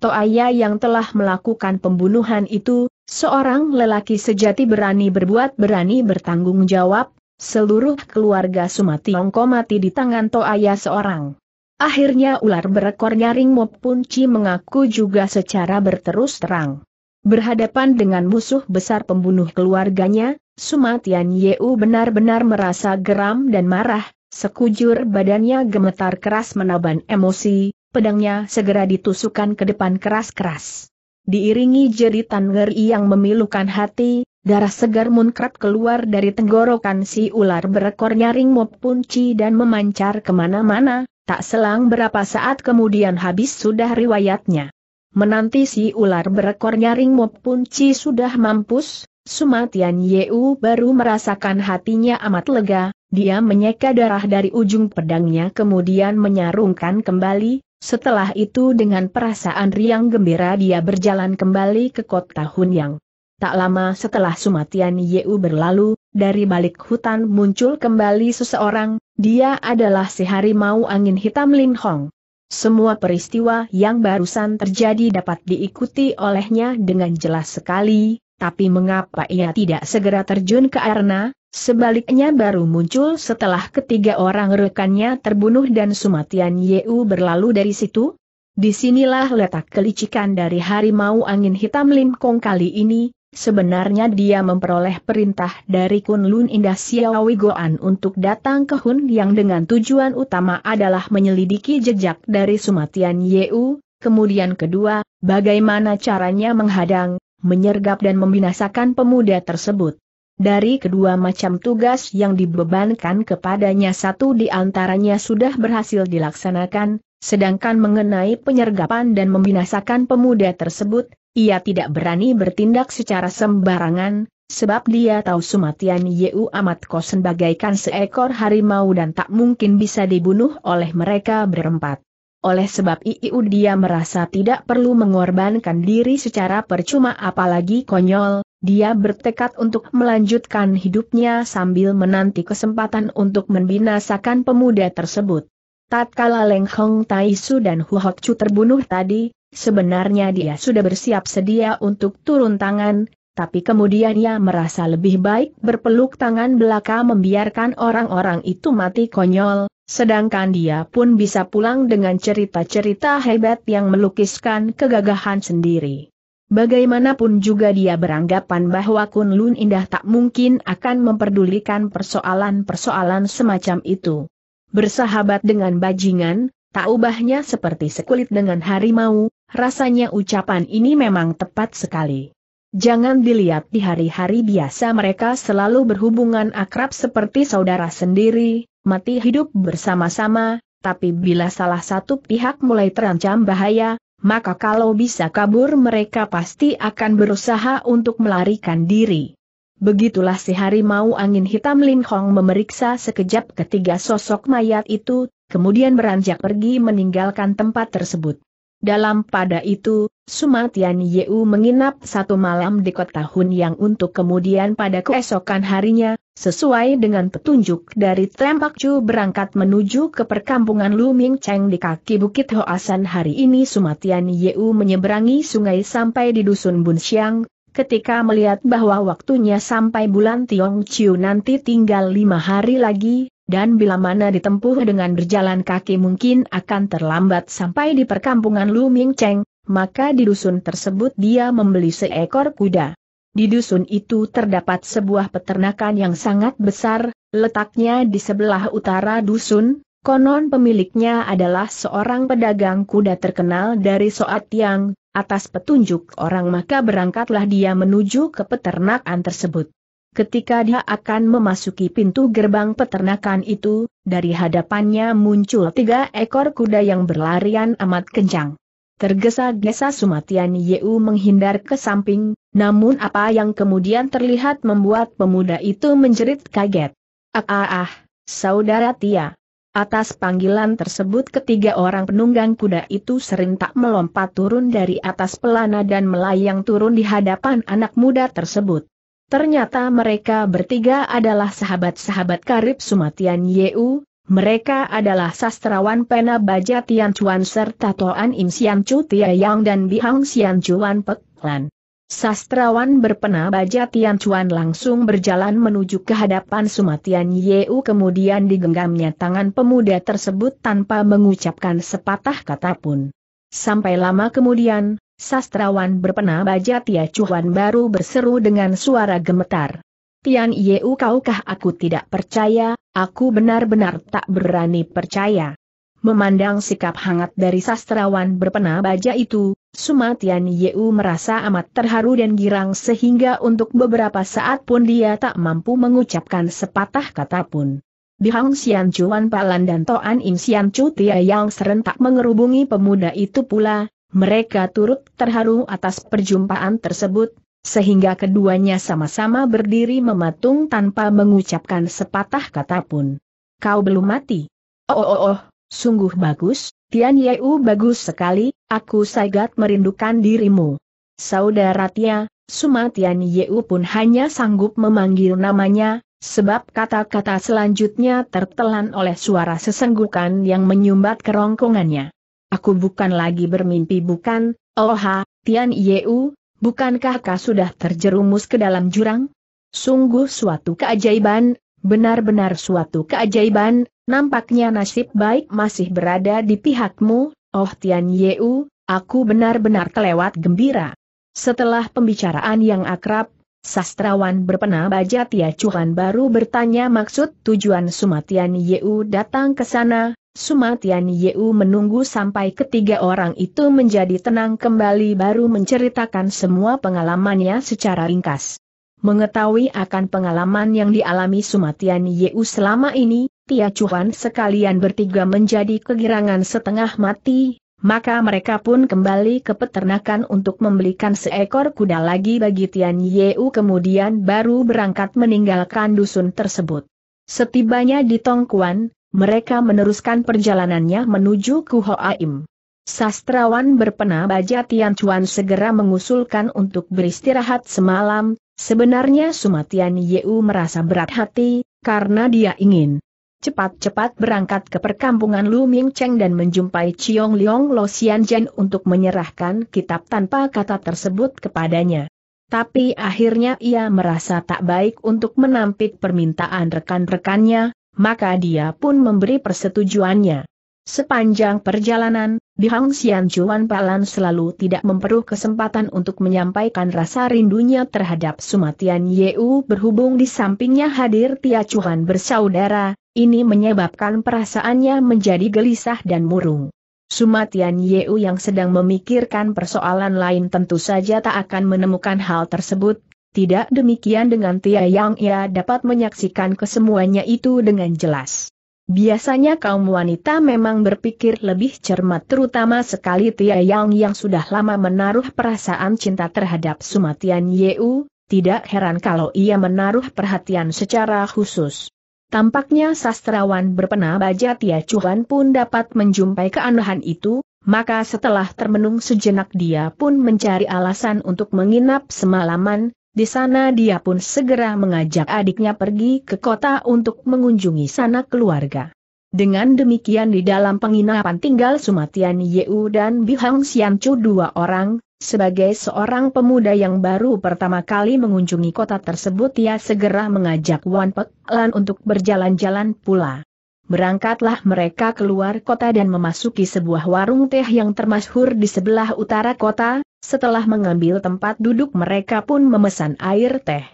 Toaya yang telah melakukan pembunuhan itu, seorang lelaki sejati berani berbuat berani bertanggung jawab, seluruh keluarga Sumationgko mati di tangan Toaya seorang. Akhirnya ular berekor nyaring Mop Punci mengaku juga secara berterus terang. Berhadapan dengan musuh besar pembunuh keluarganya, Sumatian Yeu benar-benar merasa geram dan marah, sekujur badannya gemetar keras menaban emosi, pedangnya segera ditusukkan ke depan keras-keras. Diiringi jeritan ngeri yang memilukan hati, darah segar munkrat keluar dari tenggorokan si ular berekor nyaring mop punci dan memancar kemana-mana, tak selang berapa saat kemudian habis sudah riwayatnya. Menanti si ular berekor nyaring mop punci sudah mampus, Sumatian Yeu baru merasakan hatinya amat lega, dia menyeka darah dari ujung pedangnya kemudian menyarungkan kembali, setelah itu dengan perasaan riang gembira dia berjalan kembali ke kota Hunyang. Tak lama setelah Sumatian Yeu berlalu, dari balik hutan muncul kembali seseorang, dia adalah si harimau angin hitam Lin Hong. Semua peristiwa yang barusan terjadi dapat diikuti olehnya dengan jelas sekali, tapi mengapa ia tidak segera terjun ke arena, sebaliknya baru muncul setelah ketiga orang rekannya terbunuh dan Sumatian Yeu berlalu dari situ? Disinilah letak kelicikan dari harimau angin hitam Lim Kong kali ini, sebenarnya dia memperoleh perintah dari Kun Lun Indah Siawi Goan untuk datang ke Hun yang dengan tujuan utama adalah menyelidiki jejak dari Sumatian Yeu, kemudian kedua, bagaimana caranya menghadang, menyergap dan membinasakan pemuda tersebut. Dari kedua macam tugas yang dibebankan kepadanya satu di antaranya sudah berhasil dilaksanakan, sedangkan mengenai penyergapan dan membinasakan pemuda tersebut, ia tidak berani bertindak secara sembarangan, sebab dia tahu Sumatian Yeu amat kosen bagaikan seekor harimau dan tak mungkin bisa dibunuh oleh mereka berempat oleh sebab itu dia merasa tidak perlu mengorbankan diri secara percuma apalagi konyol, dia bertekad untuk melanjutkan hidupnya sambil menanti kesempatan untuk membinasakan pemuda tersebut. Tatkala Leng Hong Taisu dan Hu Hok Chu terbunuh tadi, sebenarnya dia sudah bersiap sedia untuk turun tangan, tapi kemudian ia merasa lebih baik berpeluk tangan belaka membiarkan orang-orang itu mati konyol, Sedangkan dia pun bisa pulang dengan cerita-cerita hebat yang melukiskan kegagahan sendiri. Bagaimanapun juga dia beranggapan bahwa Kun Lun Indah tak mungkin akan memperdulikan persoalan-persoalan semacam itu. Bersahabat dengan bajingan, tak ubahnya seperti sekulit dengan harimau, rasanya ucapan ini memang tepat sekali. Jangan dilihat di hari-hari biasa mereka selalu berhubungan akrab seperti saudara sendiri, mati hidup bersama-sama, tapi bila salah satu pihak mulai terancam bahaya, maka kalau bisa kabur mereka pasti akan berusaha untuk melarikan diri. Begitulah si harimau angin hitam Lin Hong memeriksa sekejap ketiga sosok mayat itu, kemudian beranjak pergi meninggalkan tempat tersebut. Dalam pada itu, Sumatian Yeu menginap satu malam di kota yang untuk kemudian pada keesokan harinya, Sesuai dengan petunjuk dari Tempak Chu berangkat menuju ke perkampungan Luming Cheng di kaki Bukit Hoasan hari ini Sumatian Yeu menyeberangi sungai sampai di Dusun Bunsiang, ketika melihat bahwa waktunya sampai bulan Tiong Chiu nanti tinggal lima hari lagi, dan bila mana ditempuh dengan berjalan kaki mungkin akan terlambat sampai di perkampungan Luming Cheng, maka di dusun tersebut dia membeli seekor kuda. Di dusun itu terdapat sebuah peternakan yang sangat besar, letaknya di sebelah utara dusun, konon pemiliknya adalah seorang pedagang kuda terkenal dari Soat Yang, atas petunjuk orang maka berangkatlah dia menuju ke peternakan tersebut. Ketika dia akan memasuki pintu gerbang peternakan itu, dari hadapannya muncul tiga ekor kuda yang berlarian amat kencang. Tergesa-gesa Sumatian Yeu menghindar ke samping, namun apa yang kemudian terlihat membuat pemuda itu menjerit kaget. Ah ah ah, saudara Tia. Atas panggilan tersebut ketiga orang penunggang kuda itu serentak melompat turun dari atas pelana dan melayang turun di hadapan anak muda tersebut. Ternyata mereka bertiga adalah sahabat-sahabat karib Sumatian Yeu, mereka adalah sastrawan Pena Baja Tian Chuan serta Toan Im Sian Chu Tia Yang dan Bihang Sian Chuan Pek Lan. Sastrawan berpena Baja Tian Chuan langsung berjalan menuju ke hadapan Sumatian Yeu kemudian digenggamnya tangan pemuda tersebut tanpa mengucapkan sepatah kata pun. Sampai lama kemudian, sastrawan berpena Baja Tian Chuan baru berseru dengan suara gemetar. Tian Yeu kaukah aku tidak percaya, Aku benar-benar tak berani percaya. Memandang sikap hangat dari sastrawan berpena baja itu, Sumatian Yeu merasa amat terharu dan girang sehingga untuk beberapa saat pun dia tak mampu mengucapkan sepatah kata pun. Bihang Xian Chuan Palan dan Toan Im Xian Chu Tia yang serentak mengerubungi pemuda itu pula, mereka turut terharu atas perjumpaan tersebut, sehingga keduanya sama-sama berdiri mematung tanpa mengucapkan sepatah kata pun. Kau belum mati. Oh oh oh, sungguh bagus, Tian Yeu bagus sekali, aku sangat merindukan dirimu. Saudara Tia, Suma Tian Yeu pun hanya sanggup memanggil namanya, sebab kata-kata selanjutnya tertelan oleh suara sesenggukan yang menyumbat kerongkongannya. Aku bukan lagi bermimpi bukan, Oha, oh, Tian Yeu, Bukankah kau sudah terjerumus ke dalam jurang? Sungguh suatu keajaiban, benar-benar suatu keajaiban, nampaknya nasib baik masih berada di pihakmu, oh Tian Yeu, aku benar-benar kelewat gembira. Setelah pembicaraan yang akrab, sastrawan berpena baja Tia Chuan baru bertanya maksud tujuan Sumatian Yeu datang ke sana, Sumatian Yeu menunggu sampai ketiga orang itu menjadi tenang kembali baru menceritakan semua pengalamannya secara ringkas. Mengetahui akan pengalaman yang dialami Sumatian Yeu selama ini, Tia Chuan sekalian bertiga menjadi kegirangan setengah mati, maka mereka pun kembali ke peternakan untuk membelikan seekor kuda lagi bagi Tian Yeu kemudian baru berangkat meninggalkan dusun tersebut. Setibanya di Tongkuan, mereka meneruskan perjalanannya menuju Kuhoaim. Sastrawan berpena baja Tian Chuan segera mengusulkan untuk beristirahat semalam, sebenarnya Sumatian Yeu merasa berat hati, karena dia ingin cepat-cepat berangkat ke perkampungan Lu Ming Cheng dan menjumpai Chiong Liong Lo Xian Jen untuk menyerahkan kitab tanpa kata tersebut kepadanya. Tapi akhirnya ia merasa tak baik untuk menampik permintaan rekan-rekannya, maka dia pun memberi persetujuannya. Sepanjang perjalanan, dihangsian Hang Xian Chuan Palan selalu tidak memperluh kesempatan untuk menyampaikan rasa rindunya terhadap Sumatian Yeu berhubung di sampingnya hadir Tia Chuan bersaudara, ini menyebabkan perasaannya menjadi gelisah dan murung. Sumatian Yeu yang sedang memikirkan persoalan lain tentu saja tak akan menemukan hal tersebut, tidak demikian dengan Tia yang ia dapat menyaksikan kesemuanya itu dengan jelas. Biasanya kaum wanita memang berpikir lebih cermat terutama sekali Tia Yang yang sudah lama menaruh perasaan cinta terhadap Sumatian Yeu, tidak heran kalau ia menaruh perhatian secara khusus. Tampaknya sastrawan berpena baja Tia Chuan pun dapat menjumpai keanehan itu, maka setelah termenung sejenak dia pun mencari alasan untuk menginap semalaman, di sana dia pun segera mengajak adiknya pergi ke kota untuk mengunjungi sana keluarga. Dengan demikian di dalam penginapan tinggal Sumatian Yeu dan Bihang Siancu dua orang, sebagai seorang pemuda yang baru pertama kali mengunjungi kota tersebut ia segera mengajak Wan Pek Lan untuk berjalan-jalan pula. Berangkatlah mereka keluar kota dan memasuki sebuah warung teh yang termasyhur di sebelah utara kota, setelah mengambil tempat duduk mereka pun memesan air teh.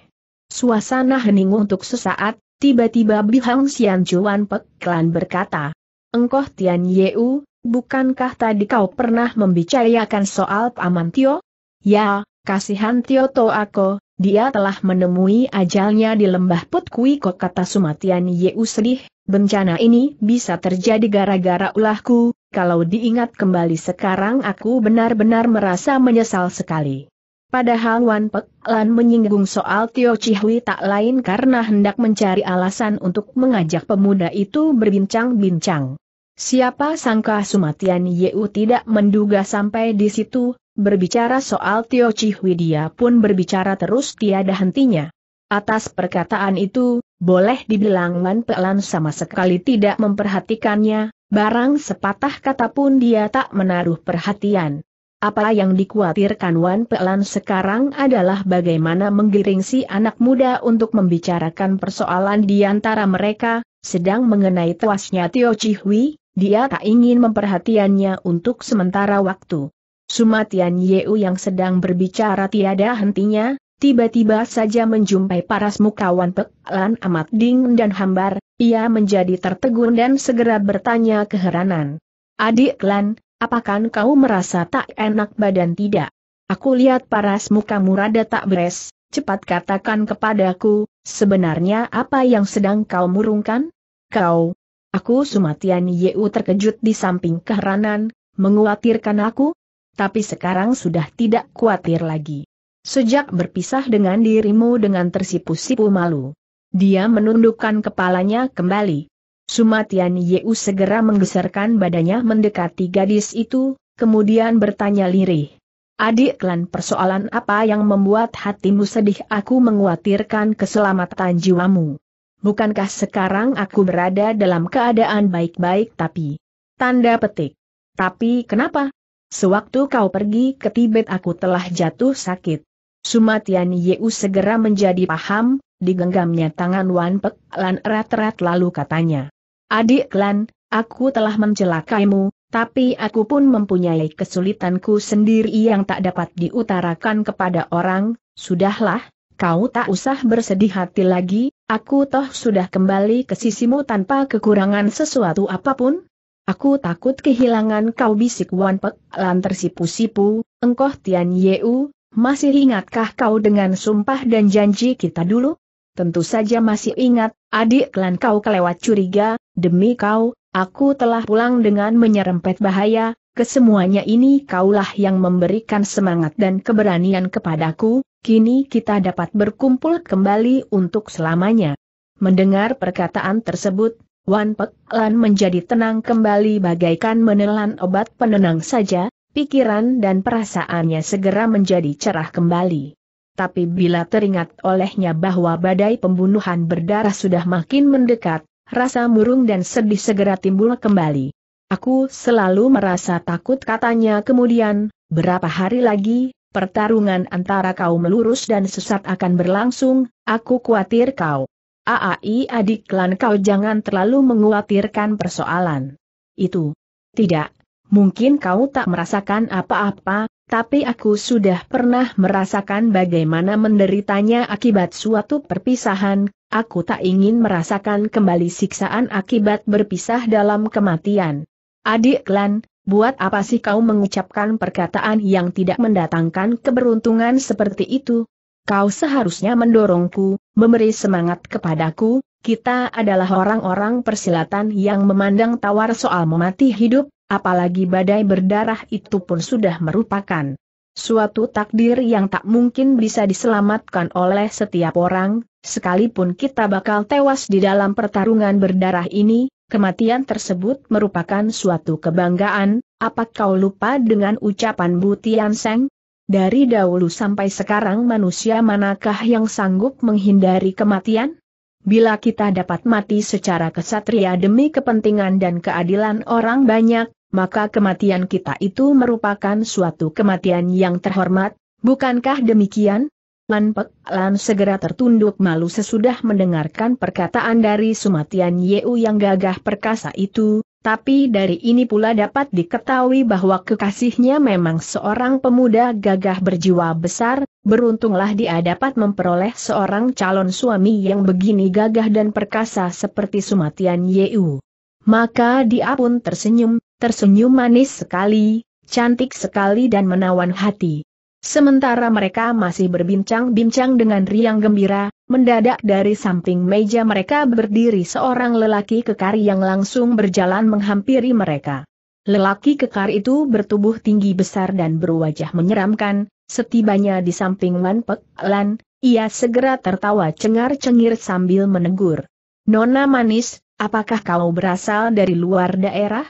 Suasana hening untuk sesaat, tiba-tiba Bihang Xian Chuan Pek berkata, Engkoh Tian Yeu, bukankah tadi kau pernah membicarakan soal Paman Tio? Ya, kasihan Tio To aku, dia telah menemui ajalnya di lembah Putkui, Kok kata Sumatian Yeu sedih, bencana ini bisa terjadi gara-gara ulahku, kalau diingat kembali sekarang aku benar-benar merasa menyesal sekali. Padahal Wan Pek Lan menyinggung soal Tio Chihui tak lain karena hendak mencari alasan untuk mengajak pemuda itu berbincang-bincang. Siapa sangka Sumatian Yeu tidak menduga sampai di situ, Berbicara soal Tio Chihui dia pun berbicara terus tiada hentinya. Atas perkataan itu, boleh dibilang Wan Pelan sama sekali tidak memperhatikannya, barang sepatah kata pun dia tak menaruh perhatian. Apa yang dikhawatirkan Wan Pelan sekarang adalah bagaimana menggiring si anak muda untuk membicarakan persoalan di antara mereka, sedang mengenai tewasnya Tio Chihui, dia tak ingin memperhatiannya untuk sementara waktu. Sumatian Yeu yang sedang berbicara tiada hentinya, tiba-tiba saja menjumpai paras mukawan Pek Lan amat dingin dan hambar, ia menjadi tertegun dan segera bertanya keheranan. Adik Lan, apakah kau merasa tak enak badan tidak? Aku lihat paras muka murada tak beres, cepat katakan kepadaku, sebenarnya apa yang sedang kau murungkan? Kau, aku Sumatian Yeu terkejut di samping keheranan, menguatirkan aku? tapi sekarang sudah tidak khawatir lagi. Sejak berpisah dengan dirimu dengan tersipu-sipu malu. Dia menundukkan kepalanya kembali. Sumatian Yeu segera menggeserkan badannya mendekati gadis itu, kemudian bertanya lirih. Adik klan persoalan apa yang membuat hatimu sedih aku mengkhawatirkan keselamatan jiwamu. Bukankah sekarang aku berada dalam keadaan baik-baik tapi... Tanda petik. Tapi kenapa? Sewaktu kau pergi ke Tibet aku telah jatuh sakit. Sumatian Yeu segera menjadi paham, digenggamnya tangan Wan Pek Lan erat-erat lalu katanya. Adik Lan, aku telah mencelakaimu, tapi aku pun mempunyai kesulitanku sendiri yang tak dapat diutarakan kepada orang, sudahlah, kau tak usah bersedih hati lagi, aku toh sudah kembali ke sisimu tanpa kekurangan sesuatu apapun, Aku takut kehilangan kau bisik Wan Pek, lan tersipu-sipu, Engkau Tian Yeu, masih ingatkah kau dengan sumpah dan janji kita dulu? Tentu saja masih ingat, adik klan kau kelewat curiga, demi kau, aku telah pulang dengan menyerempet bahaya, kesemuanya ini kaulah yang memberikan semangat dan keberanian kepadaku, kini kita dapat berkumpul kembali untuk selamanya. Mendengar perkataan tersebut, Wan Pek Lan menjadi tenang kembali bagaikan menelan obat penenang saja, pikiran dan perasaannya segera menjadi cerah kembali. Tapi bila teringat olehnya bahwa badai pembunuhan berdarah sudah makin mendekat, rasa murung dan sedih segera timbul kembali. Aku selalu merasa takut katanya kemudian, berapa hari lagi, pertarungan antara kau melurus dan sesat akan berlangsung, aku khawatir kau Aai adik klan kau jangan terlalu menguatirkan persoalan. Itu. Tidak. Mungkin kau tak merasakan apa-apa, tapi aku sudah pernah merasakan bagaimana menderitanya akibat suatu perpisahan, aku tak ingin merasakan kembali siksaan akibat berpisah dalam kematian. Adik klan, buat apa sih kau mengucapkan perkataan yang tidak mendatangkan keberuntungan seperti itu? kau seharusnya mendorongku, memberi semangat kepadaku, kita adalah orang-orang persilatan yang memandang tawar soal memati hidup, apalagi badai berdarah itu pun sudah merupakan suatu takdir yang tak mungkin bisa diselamatkan oleh setiap orang, sekalipun kita bakal tewas di dalam pertarungan berdarah ini, kematian tersebut merupakan suatu kebanggaan, apa kau lupa dengan ucapan Butian Seng, dari dahulu sampai sekarang manusia manakah yang sanggup menghindari kematian? Bila kita dapat mati secara kesatria demi kepentingan dan keadilan orang banyak, maka kematian kita itu merupakan suatu kematian yang terhormat, bukankah demikian? Lan Pek Lan segera tertunduk malu sesudah mendengarkan perkataan dari Sumatian Yeu yang gagah perkasa itu, tapi dari ini pula dapat diketahui bahwa kekasihnya memang seorang pemuda gagah berjiwa besar, beruntunglah dia dapat memperoleh seorang calon suami yang begini gagah dan perkasa seperti Sumatian Yeu. Maka dia pun tersenyum, tersenyum manis sekali, cantik sekali dan menawan hati. Sementara mereka masih berbincang-bincang dengan riang gembira, Mendadak dari samping meja mereka berdiri seorang lelaki kekar yang langsung berjalan menghampiri mereka. Lelaki kekar itu bertubuh tinggi besar dan berwajah menyeramkan, setibanya di samping Wan Pek Lan, ia segera tertawa cengar-cengir sambil menegur. Nona manis, apakah kau berasal dari luar daerah?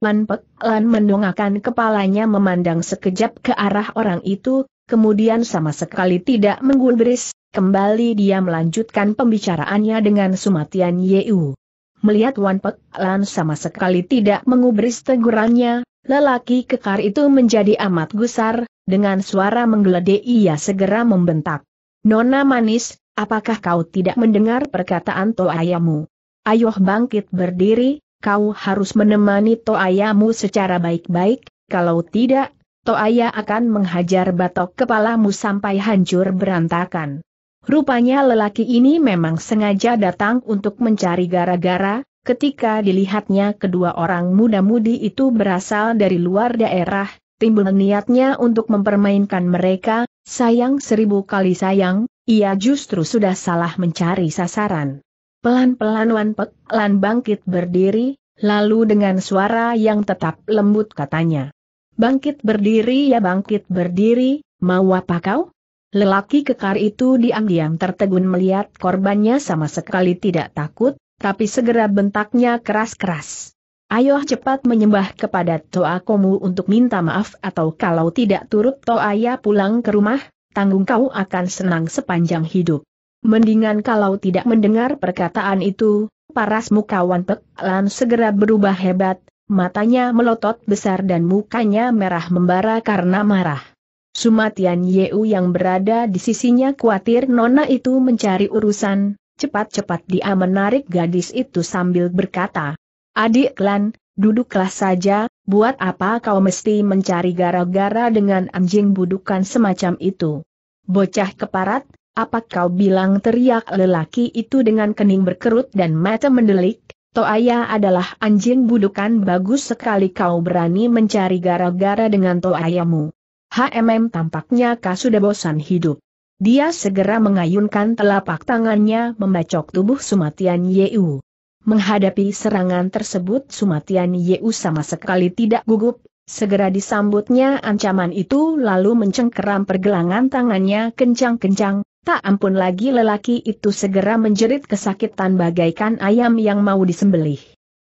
Wan Pek Lan mendongakkan kepalanya memandang sekejap ke arah orang itu, kemudian sama sekali tidak menggubris, kembali dia melanjutkan pembicaraannya dengan Sumatian Yeu. Melihat Wan Pek Lan sama sekali tidak mengubris tegurannya, lelaki kekar itu menjadi amat gusar, dengan suara menggeledek ia segera membentak. Nona manis, apakah kau tidak mendengar perkataan Ayamu? Ayoh bangkit berdiri, kau harus menemani Ayamu secara baik-baik, kalau tidak, ayah akan menghajar batok kepalamu sampai hancur berantakan. Rupanya lelaki ini memang sengaja datang untuk mencari gara-gara, ketika dilihatnya kedua orang muda-mudi itu berasal dari luar daerah, timbul niatnya untuk mempermainkan mereka, sayang seribu kali sayang, ia justru sudah salah mencari sasaran. Pelan-pelan Wan Pek Lan bangkit berdiri, lalu dengan suara yang tetap lembut katanya. Bangkit berdiri ya bangkit berdiri, mau apa kau? Lelaki kekar itu diam-diam tertegun melihat korbannya sama sekali tidak takut, tapi segera bentaknya keras-keras. Ayo cepat menyembah kepada Toa Komu untuk minta maaf atau kalau tidak turut toa ya pulang ke rumah, tanggung kau akan senang sepanjang hidup. Mendingan kalau tidak mendengar perkataan itu, paras mukawan Pek Lan segera berubah hebat, matanya melotot besar dan mukanya merah membara karena marah. Sumatian Yeu yang berada di sisinya khawatir nona itu mencari urusan, cepat-cepat dia menarik gadis itu sambil berkata, Adik klan, duduklah saja, buat apa kau mesti mencari gara-gara dengan anjing budukan semacam itu? Bocah keparat, apa kau bilang teriak lelaki itu dengan kening berkerut dan mata mendelik? Toaya adalah anjing budukan bagus sekali kau berani mencari gara-gara dengan Toayamu. HMM tampaknya kau sudah bosan hidup. Dia segera mengayunkan telapak tangannya membacok tubuh Sumatian Yeu. Menghadapi serangan tersebut Sumatian Yeu sama sekali tidak gugup, segera disambutnya ancaman itu lalu mencengkeram pergelangan tangannya kencang-kencang, Tak ampun lagi lelaki itu segera menjerit kesakitan bagaikan ayam yang mau disembelih.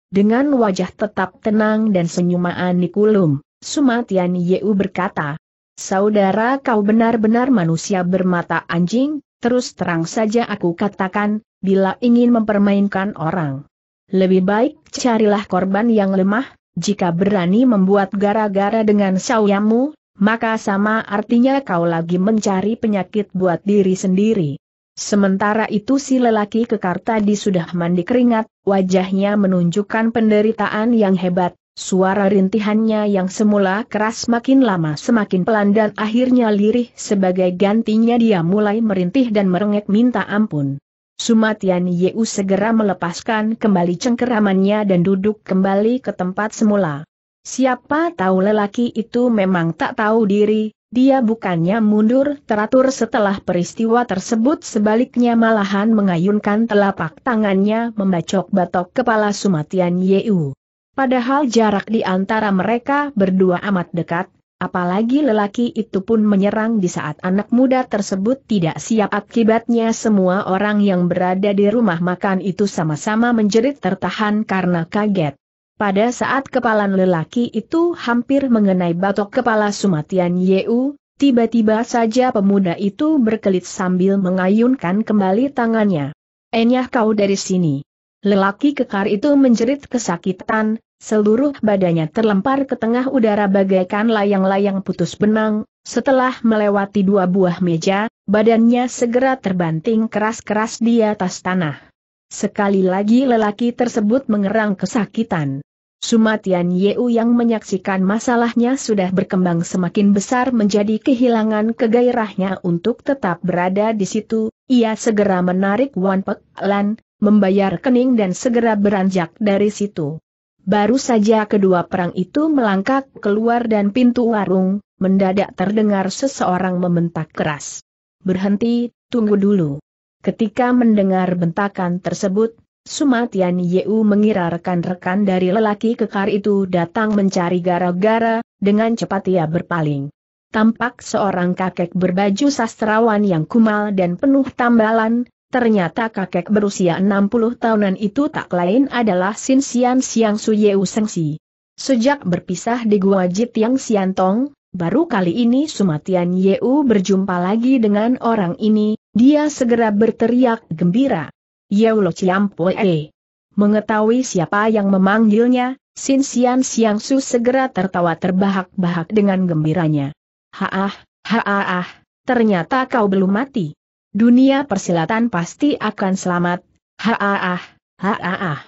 Dengan wajah tetap tenang dan senyumaan Nikulum, Sumatian Yeu berkata, Saudara kau benar-benar manusia bermata anjing, terus terang saja aku katakan, bila ingin mempermainkan orang. Lebih baik carilah korban yang lemah, jika berani membuat gara-gara dengan sawyamu, maka sama artinya kau lagi mencari penyakit buat diri sendiri. Sementara itu si lelaki kekar tadi sudah mandi keringat, wajahnya menunjukkan penderitaan yang hebat, suara rintihannya yang semula keras makin lama semakin pelan dan akhirnya lirih sebagai gantinya dia mulai merintih dan merengek minta ampun. Sumatian Yeu segera melepaskan kembali cengkeramannya dan duduk kembali ke tempat semula. Siapa tahu lelaki itu memang tak tahu diri, dia bukannya mundur teratur setelah peristiwa tersebut sebaliknya malahan mengayunkan telapak tangannya membacok-batok kepala Sumatian Yeu. Padahal jarak di antara mereka berdua amat dekat, apalagi lelaki itu pun menyerang di saat anak muda tersebut tidak siap akibatnya semua orang yang berada di rumah makan itu sama-sama menjerit tertahan karena kaget. Pada saat kepalan lelaki itu hampir mengenai batok kepala Sumatian Yeu, tiba-tiba saja pemuda itu berkelit sambil mengayunkan kembali tangannya. Enyah kau dari sini. Lelaki kekar itu menjerit kesakitan, seluruh badannya terlempar ke tengah udara bagaikan layang-layang putus benang, setelah melewati dua buah meja, badannya segera terbanting keras-keras di atas tanah. Sekali lagi lelaki tersebut mengerang kesakitan. Sumatian Yeu yang menyaksikan masalahnya sudah berkembang semakin besar menjadi kehilangan kegairahnya untuk tetap berada di situ, ia segera menarik Wan Pek Lan, membayar kening dan segera beranjak dari situ. Baru saja kedua perang itu melangkah keluar dan pintu warung, mendadak terdengar seseorang membentak keras. Berhenti, tunggu dulu. Ketika mendengar bentakan tersebut, Sumatian Yeu mengira rekan-rekan dari lelaki kekar itu datang mencari gara-gara, dengan cepat ia berpaling. Tampak seorang kakek berbaju sastrawan yang kumal dan penuh tambalan, ternyata kakek berusia 60 tahunan itu tak lain adalah Sin Sian Siang Su Yeu Sengsi. Sejak berpisah di Gua Jit Yang Siantong, Baru kali ini Sumatian Yeu berjumpa lagi dengan orang ini, dia segera berteriak gembira. Yeu Lo Ciampoe. Mengetahui siapa yang memanggilnya, Sin Sian Siang Su segera tertawa terbahak-bahak dengan gembiranya. Haah, haah, ternyata kau belum mati. Dunia persilatan pasti akan selamat. Haah, haah.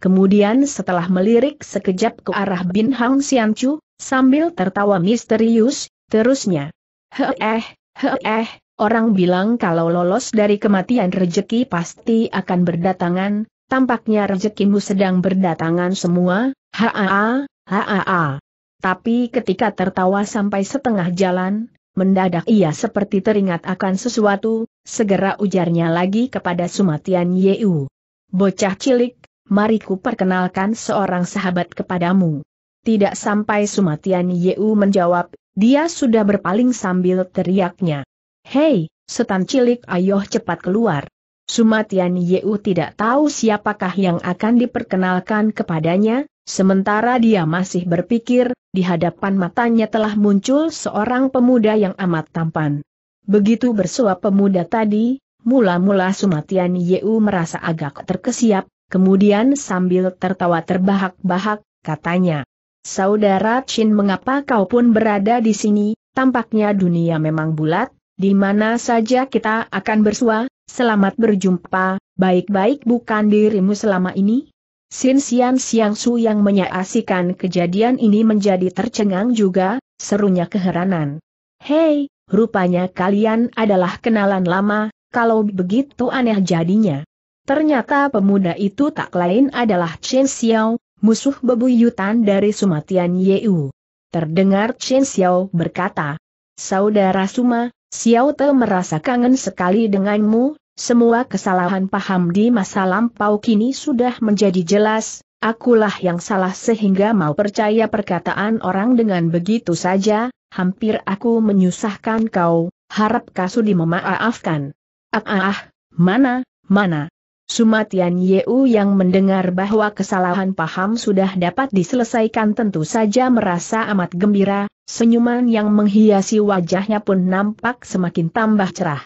Kemudian setelah melirik sekejap ke arah Bin Hang Sian Chu, Sambil tertawa misterius, terusnya. Heh eh, heh eh, orang bilang kalau lolos dari kematian rejeki pasti akan berdatangan, tampaknya rejekimu sedang berdatangan semua, haa, haa. Tapi ketika tertawa sampai setengah jalan, mendadak ia seperti teringat akan sesuatu, segera ujarnya lagi kepada Sumatian Yeu. Bocah cilik, mari ku perkenalkan seorang sahabat kepadamu. Tidak sampai Sumatian Yeu menjawab, dia sudah berpaling sambil teriaknya. Hei, setan cilik ayoh cepat keluar. Sumatian Yeu tidak tahu siapakah yang akan diperkenalkan kepadanya, sementara dia masih berpikir, di hadapan matanya telah muncul seorang pemuda yang amat tampan. Begitu bersuap pemuda tadi, mula-mula Sumatian Yeu merasa agak terkesiap, kemudian sambil tertawa terbahak-bahak, katanya, Saudara Chin mengapa kau pun berada di sini, tampaknya dunia memang bulat, di mana saja kita akan bersua, selamat berjumpa, baik-baik bukan dirimu selama ini? Sin Sian Siang Su yang menyaksikan kejadian ini menjadi tercengang juga, serunya keheranan. Hei, rupanya kalian adalah kenalan lama, kalau begitu aneh jadinya. Ternyata pemuda itu tak lain adalah Chen Xiao, musuh bebuyutan dari Sumatian Yeu. Terdengar Chen Xiao berkata, Saudara Suma, Xiao Te merasa kangen sekali denganmu, semua kesalahan paham di masa lampau kini sudah menjadi jelas, akulah yang salah sehingga mau percaya perkataan orang dengan begitu saja, hampir aku menyusahkan kau, harap Kasudi memaafkan. Ah ah, ah mana, mana. Sumatian Yeu yang mendengar bahwa kesalahan paham sudah dapat diselesaikan tentu saja merasa amat gembira, senyuman yang menghiasi wajahnya pun nampak semakin tambah cerah.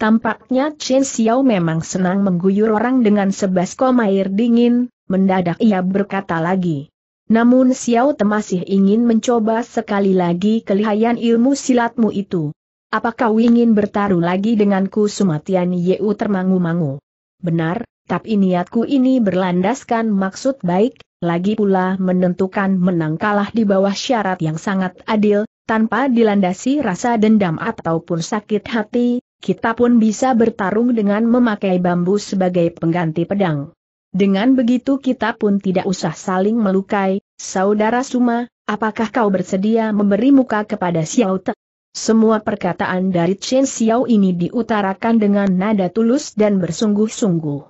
Tampaknya Chen Xiao memang senang mengguyur orang dengan sebasko air dingin, mendadak ia berkata lagi. Namun Xiao Te masih ingin mencoba sekali lagi kelihayan ilmu silatmu itu. Apakah ingin bertaruh lagi denganku Sumatian Yeu termangu-mangu? benar, tapi niatku ini berlandaskan maksud baik, lagi pula menentukan menang kalah di bawah syarat yang sangat adil, tanpa dilandasi rasa dendam ataupun sakit hati, kita pun bisa bertarung dengan memakai bambu sebagai pengganti pedang. Dengan begitu kita pun tidak usah saling melukai, Saudara Suma, apakah kau bersedia memberi muka kepada Xiao Te? Semua perkataan dari Chen Xiao ini diutarakan dengan nada tulus dan bersungguh-sungguh.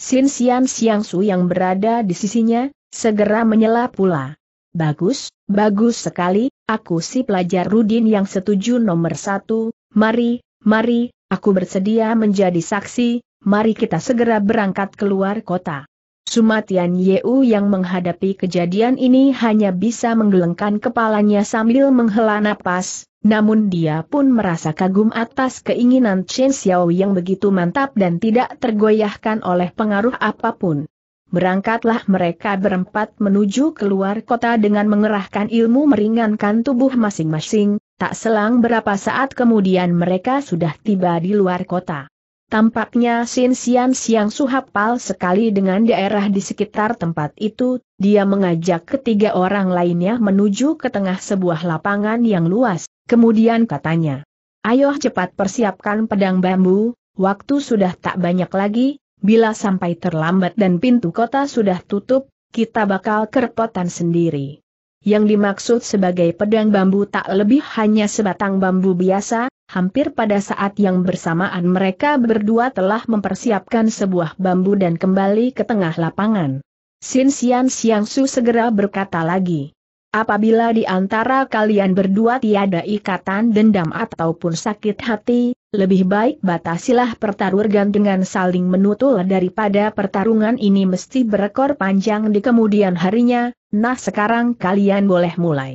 Xin Xian Xiang Su yang berada di sisinya, segera menyela pula. Bagus, bagus sekali, aku si pelajar Rudin yang setuju nomor satu, mari, mari, aku bersedia menjadi saksi, mari kita segera berangkat keluar kota. Sumatian Yeu yang menghadapi kejadian ini hanya bisa menggelengkan kepalanya sambil menghela napas, namun dia pun merasa kagum atas keinginan Chen Xiao yang begitu mantap dan tidak tergoyahkan oleh pengaruh apapun. Berangkatlah mereka berempat menuju keluar kota dengan mengerahkan ilmu meringankan tubuh masing-masing, tak selang berapa saat kemudian mereka sudah tiba di luar kota. Tampaknya Sin Sian Siang Suhapal sekali dengan daerah di sekitar tempat itu, dia mengajak ketiga orang lainnya menuju ke tengah sebuah lapangan yang luas, kemudian katanya, Ayo cepat persiapkan pedang bambu, waktu sudah tak banyak lagi, bila sampai terlambat dan pintu kota sudah tutup, kita bakal kerepotan sendiri yang dimaksud sebagai pedang bambu tak lebih hanya sebatang bambu biasa, hampir pada saat yang bersamaan mereka berdua telah mempersiapkan sebuah bambu dan kembali ke tengah lapangan. Xin Xian Xiang Su segera berkata lagi. Apabila di antara kalian berdua tiada ikatan dendam ataupun sakit hati, lebih baik batasilah pertarungan dengan saling menutul daripada pertarungan ini mesti berekor panjang di kemudian harinya, nah sekarang kalian boleh mulai.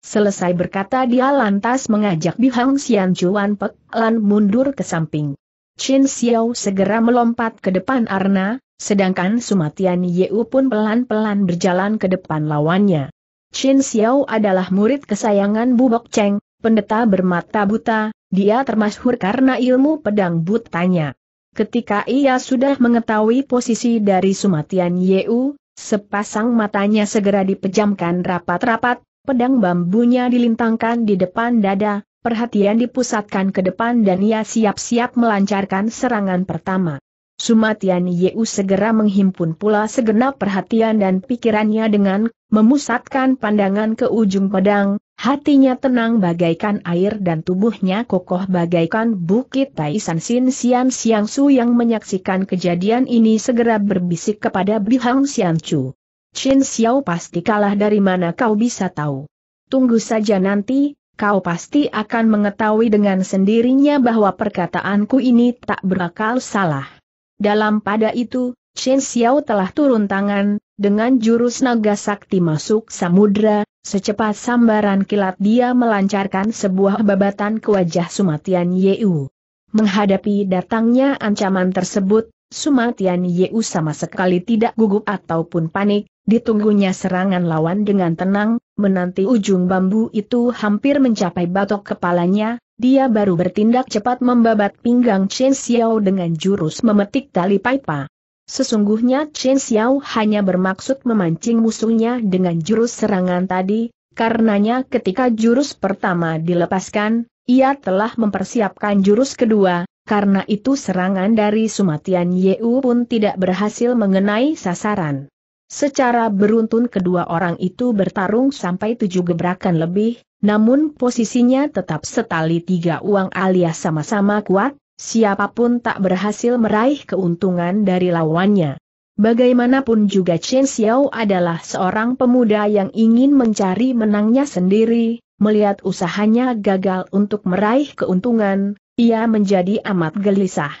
Selesai berkata dia lantas mengajak Bihang Xian Chuan Pek Lan mundur ke samping. Chin Xiao segera melompat ke depan Arna, sedangkan Sumatian Yeu pun pelan-pelan berjalan ke depan lawannya. Chin Xiao adalah murid kesayangan Bubok Cheng, pendeta bermata buta, dia termasyhur karena ilmu pedang butanya. Ketika ia sudah mengetahui posisi dari Sumatian Yeu, sepasang matanya segera dipejamkan rapat-rapat, pedang bambunya dilintangkan di depan dada, perhatian dipusatkan ke depan dan ia siap-siap melancarkan serangan pertama. Sumatian Yeu segera menghimpun pula segenap perhatian dan pikirannya dengan memusatkan pandangan ke ujung pedang, hatinya tenang bagaikan air dan tubuhnya kokoh bagaikan bukit Taisan Sin Sian Siang Su yang menyaksikan kejadian ini segera berbisik kepada Bihang Sian Chu. Chin Xiao pasti kalah dari mana kau bisa tahu. Tunggu saja nanti, kau pasti akan mengetahui dengan sendirinya bahwa perkataanku ini tak berakal salah. Dalam pada itu, Chen Xiao telah turun tangan, dengan jurus naga sakti masuk samudra, secepat sambaran kilat dia melancarkan sebuah babatan ke wajah Sumatian Yeu. Menghadapi datangnya ancaman tersebut, Sumatian Yeu sama sekali tidak gugup ataupun panik, ditunggunya serangan lawan dengan tenang, menanti ujung bambu itu hampir mencapai batok kepalanya, dia baru bertindak cepat membabat pinggang Chen Xiao dengan jurus memetik tali pipa. Sesungguhnya Chen Xiao hanya bermaksud memancing musuhnya dengan jurus serangan tadi, karenanya ketika jurus pertama dilepaskan, ia telah mempersiapkan jurus kedua, karena itu serangan dari Sumatian Yeu pun tidak berhasil mengenai sasaran. Secara beruntun kedua orang itu bertarung sampai tujuh gebrakan lebih, namun posisinya tetap setali tiga uang alias sama-sama kuat, siapapun tak berhasil meraih keuntungan dari lawannya. Bagaimanapun juga Chen Xiao adalah seorang pemuda yang ingin mencari menangnya sendiri, melihat usahanya gagal untuk meraih keuntungan, ia menjadi amat gelisah.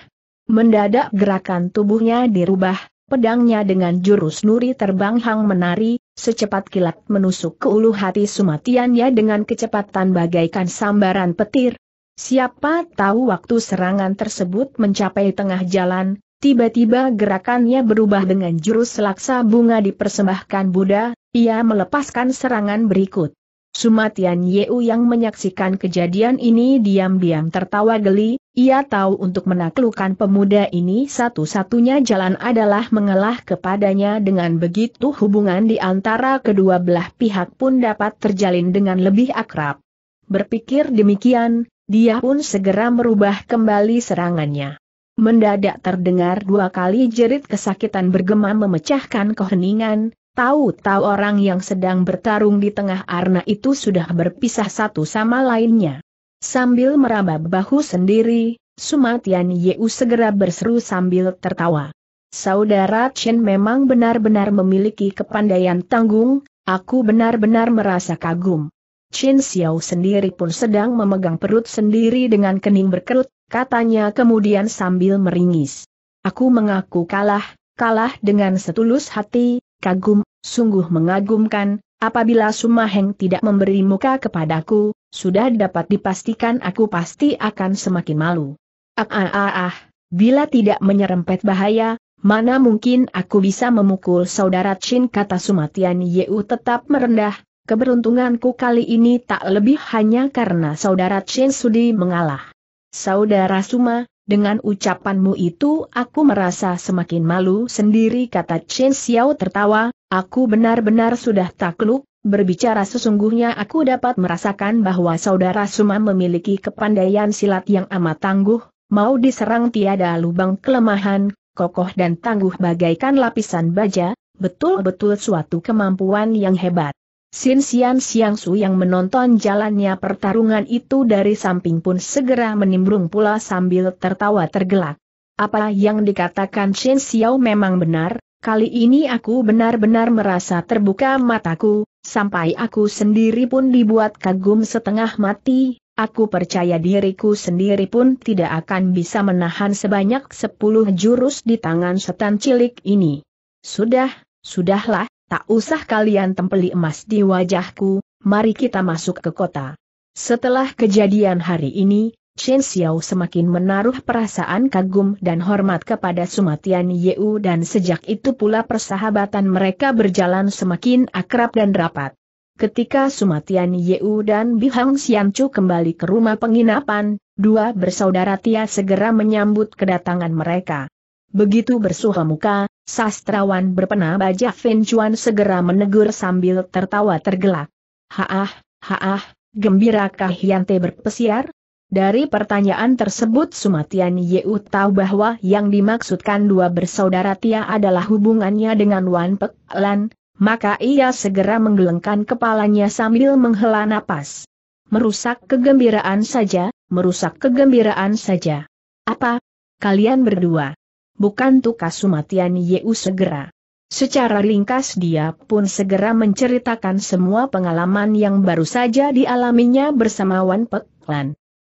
Mendadak gerakan tubuhnya dirubah, pedangnya dengan jurus nuri terbang hang menari, secepat kilat menusuk ke ulu hati Sumatiannya dengan kecepatan bagaikan sambaran petir. Siapa tahu waktu serangan tersebut mencapai tengah jalan, tiba-tiba gerakannya berubah dengan jurus laksa bunga dipersembahkan Buddha, ia melepaskan serangan berikut. Sumatian Yeu yang menyaksikan kejadian ini diam-diam tertawa geli, ia tahu untuk menaklukkan pemuda ini satu-satunya jalan adalah mengalah kepadanya dengan begitu hubungan di antara kedua belah pihak pun dapat terjalin dengan lebih akrab. Berpikir demikian, dia pun segera merubah kembali serangannya. Mendadak terdengar dua kali jerit kesakitan bergema memecahkan keheningan, Tahu-tahu orang yang sedang bertarung di tengah arna itu sudah berpisah satu sama lainnya. Sambil meraba bahu sendiri, Sumatian Yeu segera berseru sambil tertawa. Saudara Chen memang benar-benar memiliki kepandaian tanggung, aku benar-benar merasa kagum. Chen Xiao sendiri pun sedang memegang perut sendiri dengan kening berkerut, katanya kemudian sambil meringis. Aku mengaku kalah, kalah dengan setulus hati, kagum, sungguh mengagumkan, apabila Sumaheng tidak memberi muka kepadaku, sudah dapat dipastikan aku pasti akan semakin malu. Ah ah ah ah, bila tidak menyerempet bahaya, mana mungkin aku bisa memukul saudara Chin kata Sumatian Yeu tetap merendah, keberuntunganku kali ini tak lebih hanya karena saudara Chin Sudi mengalah. Saudara Suma, dengan ucapanmu itu aku merasa semakin malu sendiri kata Chen Xiao tertawa, aku benar-benar sudah takluk, berbicara sesungguhnya aku dapat merasakan bahwa saudara Suma memiliki kepandaian silat yang amat tangguh, mau diserang tiada lubang kelemahan, kokoh dan tangguh bagaikan lapisan baja, betul-betul suatu kemampuan yang hebat. Sin Xian Xiang Su yang menonton jalannya pertarungan itu dari samping pun segera menimbrung pula sambil tertawa tergelak. Apa yang dikatakan Shen Xiao memang benar, kali ini aku benar-benar merasa terbuka mataku, sampai aku sendiri pun dibuat kagum setengah mati, aku percaya diriku sendiri pun tidak akan bisa menahan sebanyak sepuluh jurus di tangan setan cilik ini. Sudah, sudahlah, Tak usah kalian tempeli emas di wajahku, mari kita masuk ke kota. Setelah kejadian hari ini, Chen Xiao semakin menaruh perasaan kagum dan hormat kepada Sumatian Yeu dan sejak itu pula persahabatan mereka berjalan semakin akrab dan rapat. Ketika Sumatian Yeu dan Bihang Xianchu kembali ke rumah penginapan, dua bersaudara Tia segera menyambut kedatangan mereka. Begitu bersuha muka, Sastrawan berpena baja Fin Chuan segera menegur sambil tertawa tergelak. Haah, haah, gembirakah Yante berpesiar? Dari pertanyaan tersebut Sumatian Yeu tahu bahwa yang dimaksudkan dua bersaudara Tia adalah hubungannya dengan Wan Pek Lan, maka ia segera menggelengkan kepalanya sambil menghela napas. Merusak kegembiraan saja, merusak kegembiraan saja. Apa? Kalian berdua bukan tukas sumatian Yeu segera. Secara ringkas dia pun segera menceritakan semua pengalaman yang baru saja dialaminya bersama Wan Pek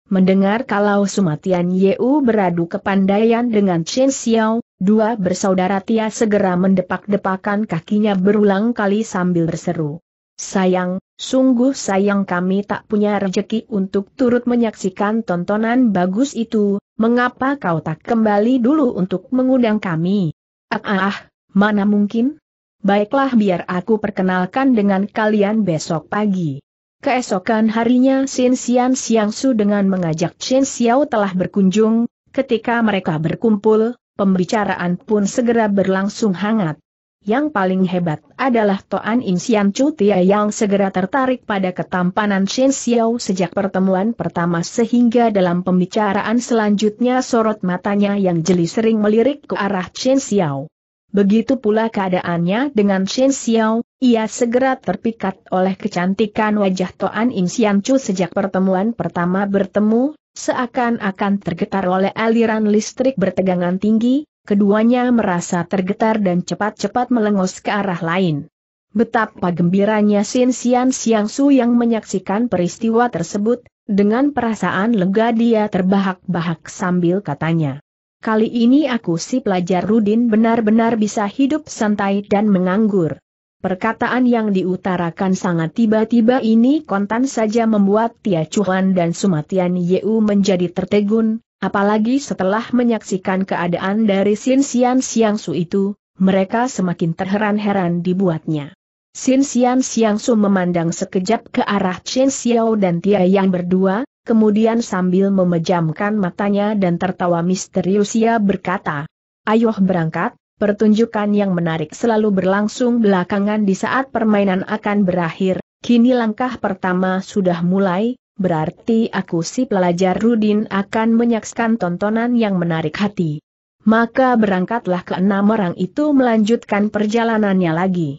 Mendengar kalau Sumatian Yeu beradu kepandaian dengan Chen Xiao, dua bersaudara Tia segera mendepak-depakan kakinya berulang kali sambil berseru. Sayang, sungguh sayang kami tak punya rejeki untuk turut menyaksikan tontonan bagus itu, Mengapa kau tak kembali dulu untuk mengundang kami? Ah, ah, ah mana mungkin? Baiklah biar aku perkenalkan dengan kalian besok pagi. Keesokan harinya Xin Xian Xiangsu dengan mengajak Chen Xiao telah berkunjung, ketika mereka berkumpul, pembicaraan pun segera berlangsung hangat. Yang paling hebat adalah Toan Im Sian Cutia yang segera tertarik pada ketampanan Shen Xiao sejak pertemuan pertama sehingga dalam pembicaraan selanjutnya sorot matanya yang jeli sering melirik ke arah Shen Xiao. Begitu pula keadaannya dengan Shen Xiao, ia segera terpikat oleh kecantikan wajah Toan Im Sian Chu sejak pertemuan pertama bertemu, seakan-akan tergetar oleh aliran listrik bertegangan tinggi, keduanya merasa tergetar dan cepat-cepat melengos ke arah lain. Betapa gembiranya Sin Sian Siang Su yang menyaksikan peristiwa tersebut, dengan perasaan lega dia terbahak-bahak sambil katanya. Kali ini aku si pelajar Rudin benar-benar bisa hidup santai dan menganggur. Perkataan yang diutarakan sangat tiba-tiba ini kontan saja membuat Tia Chuan dan Sumatian Yeu menjadi tertegun, Apalagi setelah menyaksikan keadaan dari Sin Sian Siang Su itu, mereka semakin terheran-heran dibuatnya. Sin Sian Siang Su memandang sekejap ke arah Chen Xiao dan Tia yang berdua, kemudian sambil memejamkan matanya dan tertawa misterius ia berkata, Ayo berangkat, pertunjukan yang menarik selalu berlangsung belakangan di saat permainan akan berakhir, kini langkah pertama sudah mulai, berarti aku si pelajar Rudin akan menyaksikan tontonan yang menarik hati. Maka berangkatlah ke enam orang itu melanjutkan perjalanannya lagi.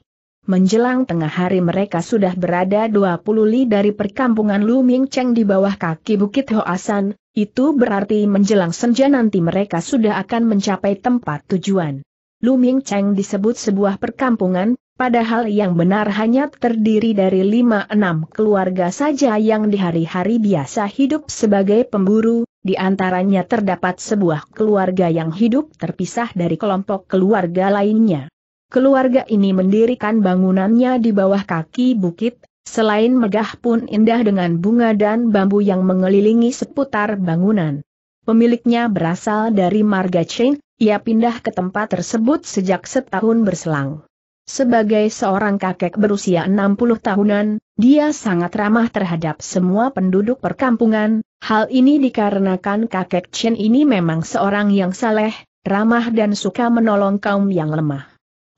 Menjelang tengah hari mereka sudah berada 20 li dari perkampungan Lu Ming Cheng di bawah kaki Bukit Hoasan, itu berarti menjelang senja nanti mereka sudah akan mencapai tempat tujuan. Lu Ming Cheng disebut sebuah perkampungan, Padahal yang benar hanya terdiri dari lima enam keluarga saja yang di hari-hari biasa hidup sebagai pemburu, di antaranya terdapat sebuah keluarga yang hidup terpisah dari kelompok keluarga lainnya. Keluarga ini mendirikan bangunannya di bawah kaki bukit, selain megah pun indah dengan bunga dan bambu yang mengelilingi seputar bangunan. Pemiliknya berasal dari Marga Chain, ia pindah ke tempat tersebut sejak setahun berselang. Sebagai seorang kakek berusia 60 tahunan, dia sangat ramah terhadap semua penduduk perkampungan, hal ini dikarenakan kakek Chen ini memang seorang yang saleh, ramah dan suka menolong kaum yang lemah.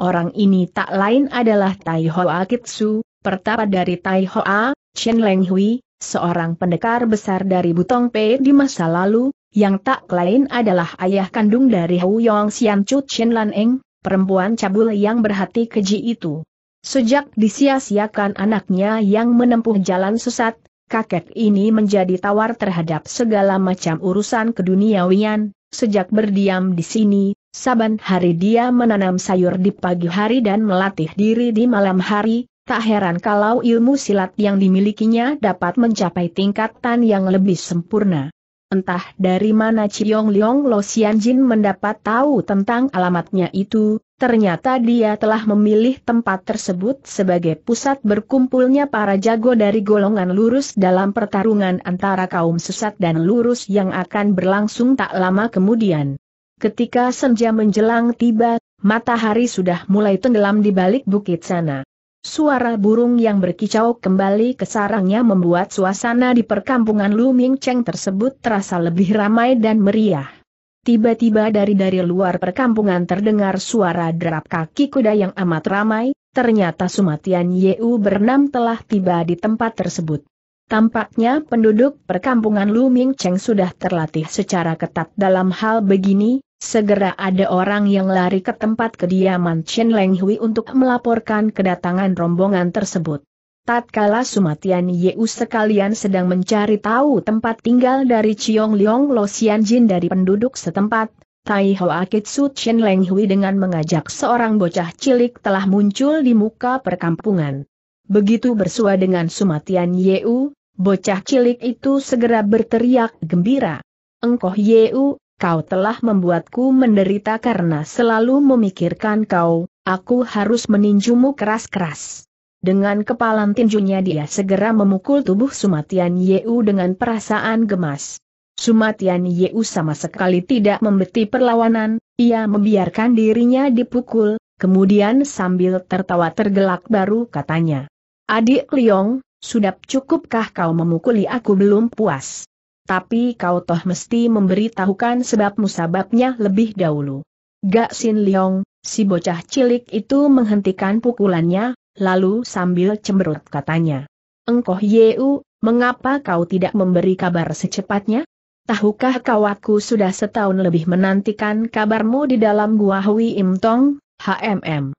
Orang ini tak lain adalah Tai Hoa Kitsu, pertapa dari Tai Hoa, Chen Leng Hui, seorang pendekar besar dari Butong Pei di masa lalu, yang tak lain adalah ayah kandung dari Hu Yong Xian Chu Chen Lan Eng, perempuan cabul yang berhati keji itu. Sejak disia-siakan anaknya yang menempuh jalan sesat, kakek ini menjadi tawar terhadap segala macam urusan keduniawian, sejak berdiam di sini, saban hari dia menanam sayur di pagi hari dan melatih diri di malam hari, Tak heran kalau ilmu silat yang dimilikinya dapat mencapai tingkatan yang lebih sempurna. Entah dari mana Ciong Liong Lo Jin mendapat tahu tentang alamatnya itu, ternyata dia telah memilih tempat tersebut sebagai pusat berkumpulnya para jago dari golongan lurus dalam pertarungan antara kaum sesat dan lurus yang akan berlangsung tak lama kemudian. Ketika senja menjelang tiba, matahari sudah mulai tenggelam di balik bukit sana suara burung yang berkicau kembali ke sarangnya membuat suasana di perkampungan Luming Cheng tersebut terasa lebih ramai dan meriah. Tiba-tiba dari dari luar perkampungan terdengar suara derap kaki kuda yang amat ramai, ternyata Sumatian Yeu bernam telah tiba di tempat tersebut. Tampaknya penduduk perkampungan Luming Cheng sudah terlatih secara ketat dalam hal begini, Segera ada orang yang lari ke tempat kediaman Chen Leng Hui untuk melaporkan kedatangan rombongan tersebut. Tatkala Sumatian Yeu sekalian sedang mencari tahu tempat tinggal dari Chiong Liong Lo Xian Jin dari penduduk setempat, Tai Ho Akitsu Chen Leng Hui dengan mengajak seorang bocah cilik telah muncul di muka perkampungan. Begitu bersua dengan Sumatian Yeu, bocah cilik itu segera berteriak gembira. Engkoh Yeu, kau telah membuatku menderita karena selalu memikirkan kau, aku harus meninjumu keras-keras. Dengan kepalan tinjunya dia segera memukul tubuh Sumatian Yeu dengan perasaan gemas. Sumatian Yeu sama sekali tidak membeti perlawanan, ia membiarkan dirinya dipukul, kemudian sambil tertawa tergelak baru katanya. Adik Liong, sudah cukupkah kau memukuli aku belum puas? tapi kau toh mesti memberitahukan sebab musababnya lebih dahulu. Gak Sin liong, si bocah cilik itu menghentikan pukulannya, lalu sambil cemberut katanya. Engkoh Yeu, mengapa kau tidak memberi kabar secepatnya? Tahukah kau aku sudah setahun lebih menantikan kabarmu di dalam gua Hui Im Tong, HMM.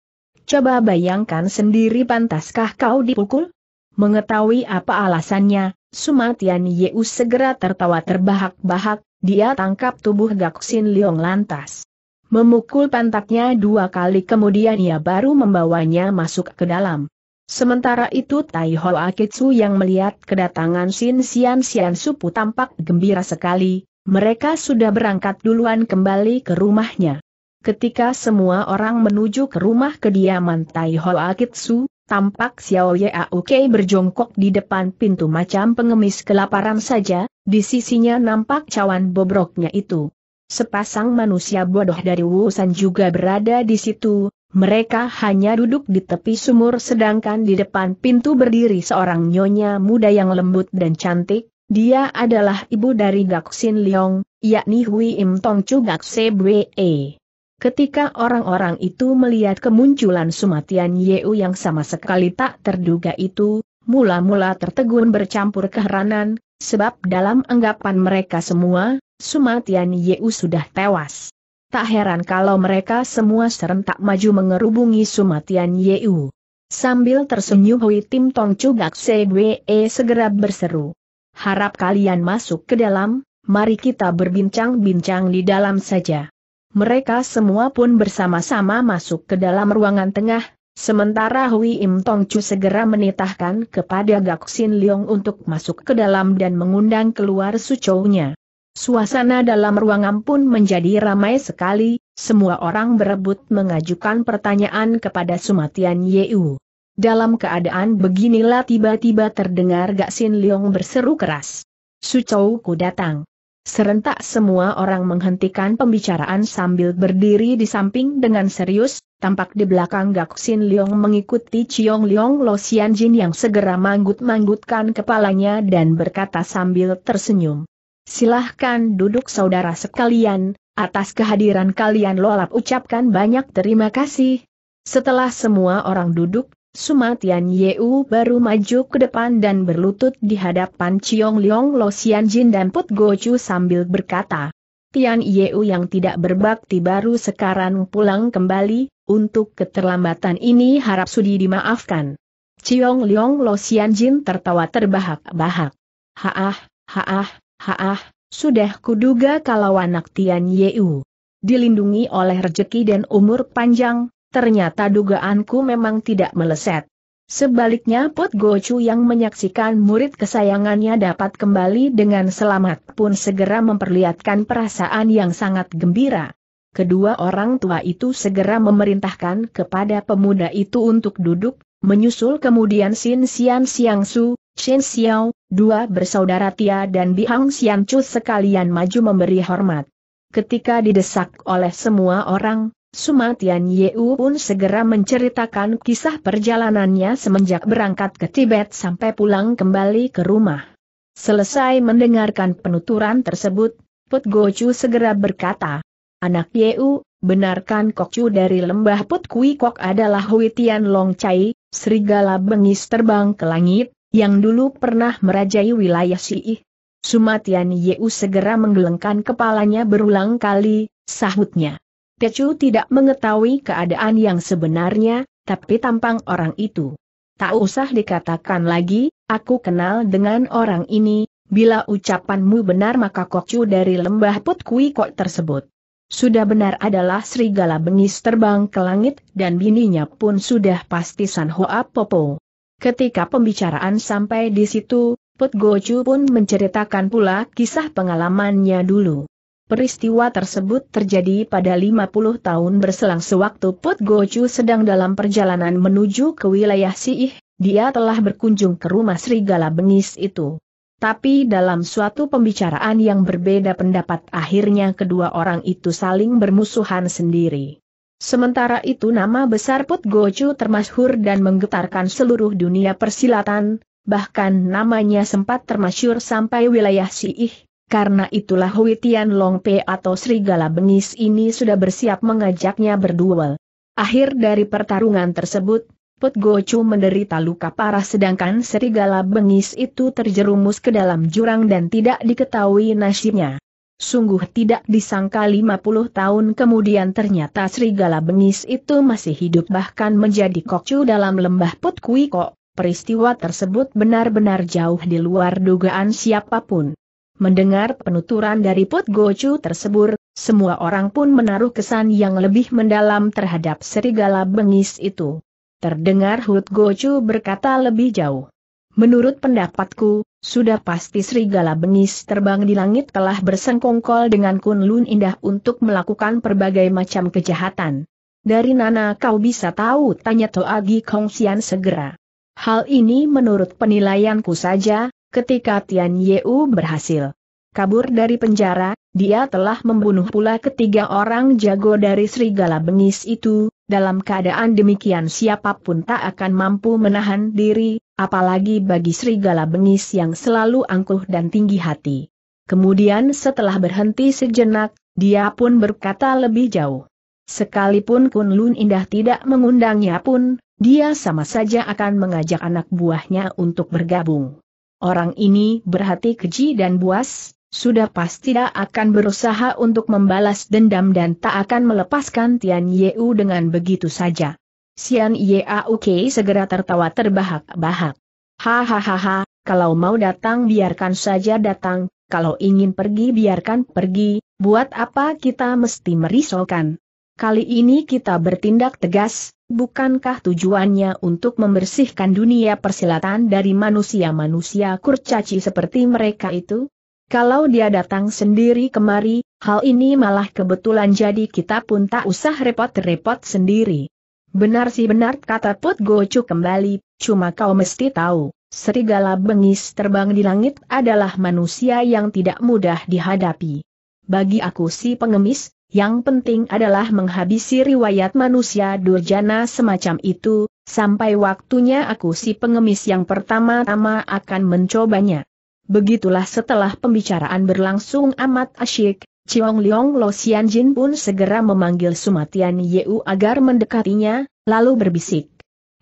Coba bayangkan sendiri pantaskah kau dipukul? Mengetahui apa alasannya, Sumatian Yeu segera tertawa terbahak-bahak, dia tangkap tubuh Gaksin Liong lantas. Memukul pantatnya dua kali kemudian ia baru membawanya masuk ke dalam. Sementara itu Tai Ho Akitsu yang melihat kedatangan Sin Sian Sian Supu tampak gembira sekali, mereka sudah berangkat duluan kembali ke rumahnya. Ketika semua orang menuju ke rumah kediaman Tai Ho Akitsu, Tampak Xiao Yauk berjongkok di depan pintu macam pengemis kelaparan saja, di sisinya nampak cawan bobroknya itu. Sepasang manusia bodoh dari Wusan juga berada di situ, mereka hanya duduk di tepi sumur sedangkan di depan pintu berdiri seorang nyonya muda yang lembut dan cantik, dia adalah ibu dari Gaksin Leong, yakni Hui Im Tong Chu Gakse Bwe. E. Ketika orang-orang itu melihat kemunculan Sumatian Yeu yang sama sekali tak terduga itu, mula-mula tertegun bercampur keheranan, sebab dalam anggapan mereka semua, Sumatian Yeu sudah tewas. Tak heran kalau mereka semua serentak maju mengerubungi Sumatian Yeu. Sambil tersenyum Hui Tim Tong Cugak e segera berseru. Harap kalian masuk ke dalam, mari kita berbincang-bincang di dalam saja mereka semua pun bersama-sama masuk ke dalam ruangan tengah, sementara Hui Im Tong Chu segera menitahkan kepada Gak Sin Leong untuk masuk ke dalam dan mengundang keluar sucounya. Suasana dalam ruangan pun menjadi ramai sekali, semua orang berebut mengajukan pertanyaan kepada Sumatian Yeu. Dalam keadaan beginilah tiba-tiba terdengar Gak Sin Leong berseru keras. Su ku datang. Serentak semua orang menghentikan pembicaraan sambil berdiri di samping dengan serius, tampak di belakang Gak Sin Leong mengikuti Chiong Leong Lo Xian Jin yang segera manggut-manggutkan kepalanya dan berkata sambil tersenyum. Silahkan duduk saudara sekalian, atas kehadiran kalian Lolap ucapkan banyak terima kasih. Setelah semua orang duduk, Sumatian Yeu baru maju ke depan dan berlutut di hadapan Chiong Liong Lo Xian Jin dan Put Chu sambil berkata, Tian Yeu yang tidak berbakti baru sekarang pulang kembali, untuk keterlambatan ini harap sudi dimaafkan. Chiong Liong Lo Xian Jin tertawa terbahak-bahak. Haah, haah, haah, sudah kuduga kalau anak Tian Yeu dilindungi oleh rejeki dan umur panjang, ternyata dugaanku memang tidak meleset. Sebaliknya Pot Gochu yang menyaksikan murid kesayangannya dapat kembali dengan selamat pun segera memperlihatkan perasaan yang sangat gembira. Kedua orang tua itu segera memerintahkan kepada pemuda itu untuk duduk, menyusul kemudian Sin Xian Xiang Su, Chen Xiao, dua bersaudara Tia dan Bihang Xian Chu sekalian maju memberi hormat. Ketika didesak oleh semua orang, Sumatian Yeu pun segera menceritakan kisah perjalanannya semenjak berangkat ke Tibet sampai pulang kembali ke rumah. Selesai mendengarkan penuturan tersebut, Put Gochu segera berkata, Anak Yeu, benarkan Kokcu dari lembah Put Kui Kok adalah Huitian Tian Long Chai, serigala bengis terbang ke langit, yang dulu pernah merajai wilayah Siih. Sumatian Yeu segera menggelengkan kepalanya berulang kali, sahutnya. Tecu tidak mengetahui keadaan yang sebenarnya, tapi tampang orang itu. Tak usah dikatakan lagi, aku kenal dengan orang ini, bila ucapanmu benar maka kokcu dari lembah Putkui kok tersebut. Sudah benar adalah serigala bengis terbang ke langit dan bininya pun sudah pasti San Hoa Popo. Ketika pembicaraan sampai di situ, Put Gochu pun menceritakan pula kisah pengalamannya dulu. Peristiwa tersebut terjadi pada 50 tahun berselang sewaktu Put Gochu sedang dalam perjalanan menuju ke wilayah Siih, dia telah berkunjung ke rumah serigala bengis itu. Tapi dalam suatu pembicaraan yang berbeda pendapat akhirnya kedua orang itu saling bermusuhan sendiri. Sementara itu nama besar Put Gochu termasyhur dan menggetarkan seluruh dunia persilatan, bahkan namanya sempat termasyhur sampai wilayah Siih, karena itulah Huitian Long Pe atau serigala bengis ini sudah bersiap mengajaknya berduel. Akhir dari pertarungan tersebut, Put Gochu menderita luka parah sedangkan serigala bengis itu terjerumus ke dalam jurang dan tidak diketahui nasibnya. Sungguh tidak disangka 50 tahun kemudian ternyata serigala bengis itu masih hidup bahkan menjadi kokcu dalam lembah Put Kuiko. Peristiwa tersebut benar-benar jauh di luar dugaan siapapun. Mendengar penuturan dari Put Gochu tersebut, semua orang pun menaruh kesan yang lebih mendalam terhadap serigala bengis itu. Terdengar Hut Gochu berkata lebih jauh. Menurut pendapatku, sudah pasti serigala bengis terbang di langit telah bersengkongkol dengan Kun Lun Indah untuk melakukan berbagai macam kejahatan. Dari Nana kau bisa tahu tanya Toagi Kongsian segera. Hal ini menurut penilaianku saja, Ketika Tian Yeu berhasil kabur dari penjara, dia telah membunuh pula ketiga orang jago dari serigala bengis itu, dalam keadaan demikian siapapun tak akan mampu menahan diri, apalagi bagi serigala bengis yang selalu angkuh dan tinggi hati. Kemudian setelah berhenti sejenak, dia pun berkata lebih jauh. Sekalipun Kun Lun Indah tidak mengundangnya pun, dia sama saja akan mengajak anak buahnya untuk bergabung. Orang ini berhati keji dan buas, sudah pasti tidak akan berusaha untuk membalas dendam dan tak akan melepaskan Tian Yeu dengan begitu saja. Sian Yeauke segera tertawa terbahak-bahak. Hahaha, kalau mau datang biarkan saja datang, kalau ingin pergi biarkan pergi, buat apa kita mesti merisaukan. Kali ini kita bertindak tegas, bukankah tujuannya untuk membersihkan dunia persilatan dari manusia-manusia kurcaci seperti mereka itu? Kalau dia datang sendiri kemari, hal ini malah kebetulan jadi kita pun tak usah repot-repot sendiri. Benar sih benar kata Put Gocu kembali, cuma kau mesti tahu, serigala bengis terbang di langit adalah manusia yang tidak mudah dihadapi. Bagi aku si pengemis, yang penting adalah menghabisi riwayat manusia durjana semacam itu, sampai waktunya aku si pengemis yang pertama-tama akan mencobanya. Begitulah setelah pembicaraan berlangsung amat asyik, Chiong Liong Lo Xian Jin pun segera memanggil Sumatian Yeu agar mendekatinya, lalu berbisik.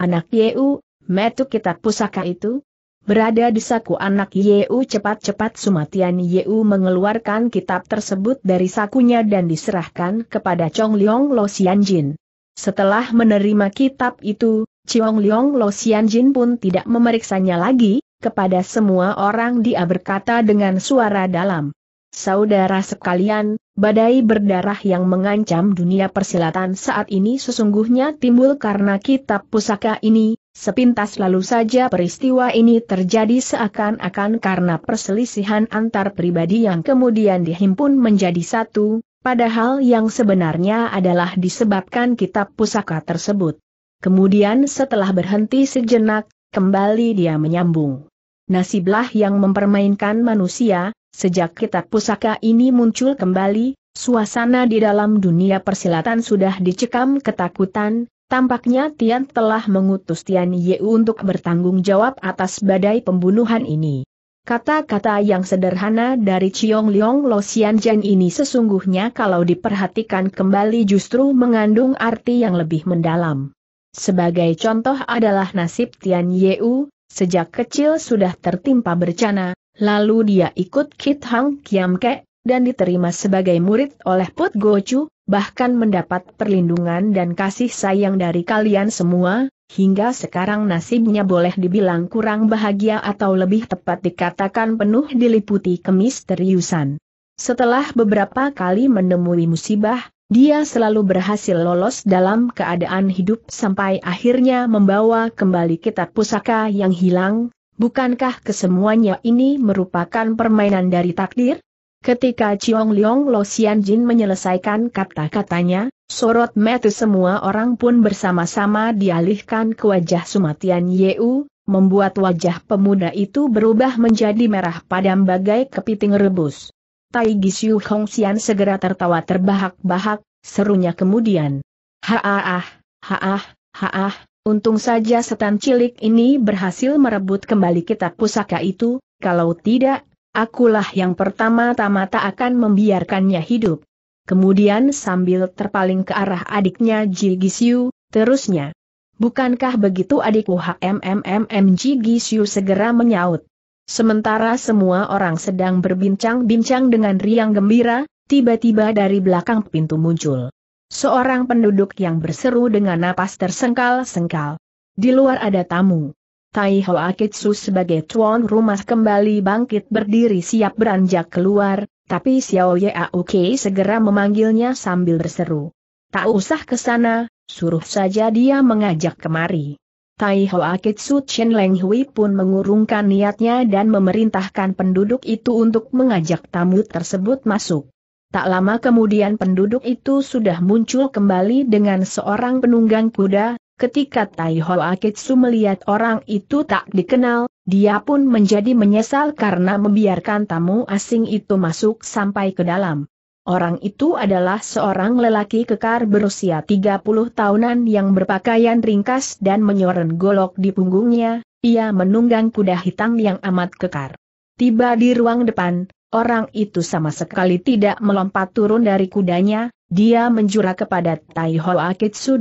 Anak Yeu, metu kitab pusaka itu, Berada di saku anak Yeu cepat-cepat Sumatian Yeu mengeluarkan kitab tersebut dari sakunya dan diserahkan kepada Chong Liong Lo Xianjin. Setelah menerima kitab itu, Chong Liong Lo Xianjin pun tidak memeriksanya lagi, kepada semua orang dia berkata dengan suara dalam. Saudara sekalian, badai berdarah yang mengancam dunia persilatan saat ini sesungguhnya timbul karena kitab pusaka ini, Sepintas lalu saja peristiwa ini terjadi seakan-akan karena perselisihan antar pribadi yang kemudian dihimpun menjadi satu, padahal yang sebenarnya adalah disebabkan kitab pusaka tersebut. Kemudian setelah berhenti sejenak, kembali dia menyambung. Nasiblah yang mempermainkan manusia, sejak kitab pusaka ini muncul kembali, suasana di dalam dunia persilatan sudah dicekam ketakutan, Tampaknya Tian telah mengutus Tian Yu untuk bertanggung jawab atas badai pembunuhan ini. Kata-kata yang sederhana dari Chiong Liong Lo Xianjian ini sesungguhnya kalau diperhatikan kembali justru mengandung arti yang lebih mendalam. Sebagai contoh adalah nasib Tian Yu, sejak kecil sudah tertimpa bercana, lalu dia ikut Kit Hang Kiam Ke, dan diterima sebagai murid oleh Put Chu, bahkan mendapat perlindungan dan kasih sayang dari kalian semua, hingga sekarang nasibnya boleh dibilang kurang bahagia atau lebih tepat dikatakan penuh diliputi kemisteriusan. Setelah beberapa kali menemui musibah, dia selalu berhasil lolos dalam keadaan hidup sampai akhirnya membawa kembali kitab pusaka yang hilang, bukankah kesemuanya ini merupakan permainan dari takdir? Ketika Chiong Liong Lo Xian Jin menyelesaikan kata-katanya, sorot mata semua orang pun bersama-sama dialihkan ke wajah Sumatian Yeu, membuat wajah pemuda itu berubah menjadi merah padam bagai kepiting rebus. Tai Gisiu Hong Xian segera tertawa terbahak-bahak, serunya kemudian. Haah, haah, haah, Untung saja setan cilik ini berhasil merebut kembali kitab pusaka itu, kalau tidak, akulah yang pertama-tama tak akan membiarkannya hidup. Kemudian sambil terpaling ke arah adiknya Ji Gisiu, terusnya. Bukankah begitu adikku HMMMM Ji Gisiu segera menyaut. Sementara semua orang sedang berbincang-bincang dengan riang gembira, tiba-tiba dari belakang pintu muncul. Seorang penduduk yang berseru dengan napas tersengkal-sengkal. Di luar ada tamu. Tai Taiho Akitsu sebagai tuan rumah kembali bangkit berdiri siap beranjak keluar, tapi Xiao Yaoke segera memanggilnya sambil berseru. Tak usah ke sana, suruh saja dia mengajak kemari. Tai Taiho Akitsu Chen Leng Hui pun mengurungkan niatnya dan memerintahkan penduduk itu untuk mengajak tamu tersebut masuk. Tak lama kemudian penduduk itu sudah muncul kembali dengan seorang penunggang kuda, Ketika Tai Ho Akitsu melihat orang itu tak dikenal, dia pun menjadi menyesal karena membiarkan tamu asing itu masuk sampai ke dalam. Orang itu adalah seorang lelaki kekar berusia 30 tahunan yang berpakaian ringkas dan menyoren golok di punggungnya, ia menunggang kuda hitam yang amat kekar. Tiba di ruang depan, orang itu sama sekali tidak melompat turun dari kudanya, dia menjura kepada Tai Ho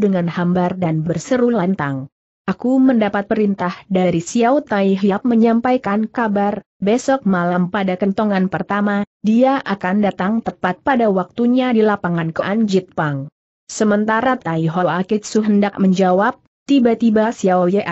dengan hambar dan berseru lantang. Aku mendapat perintah dari Xiao Tai Hiap menyampaikan kabar, besok malam pada kentongan pertama, dia akan datang tepat pada waktunya di lapangan Koan Jitpang. Sementara Tai Ho Akitsu hendak menjawab, tiba-tiba Xiao Ye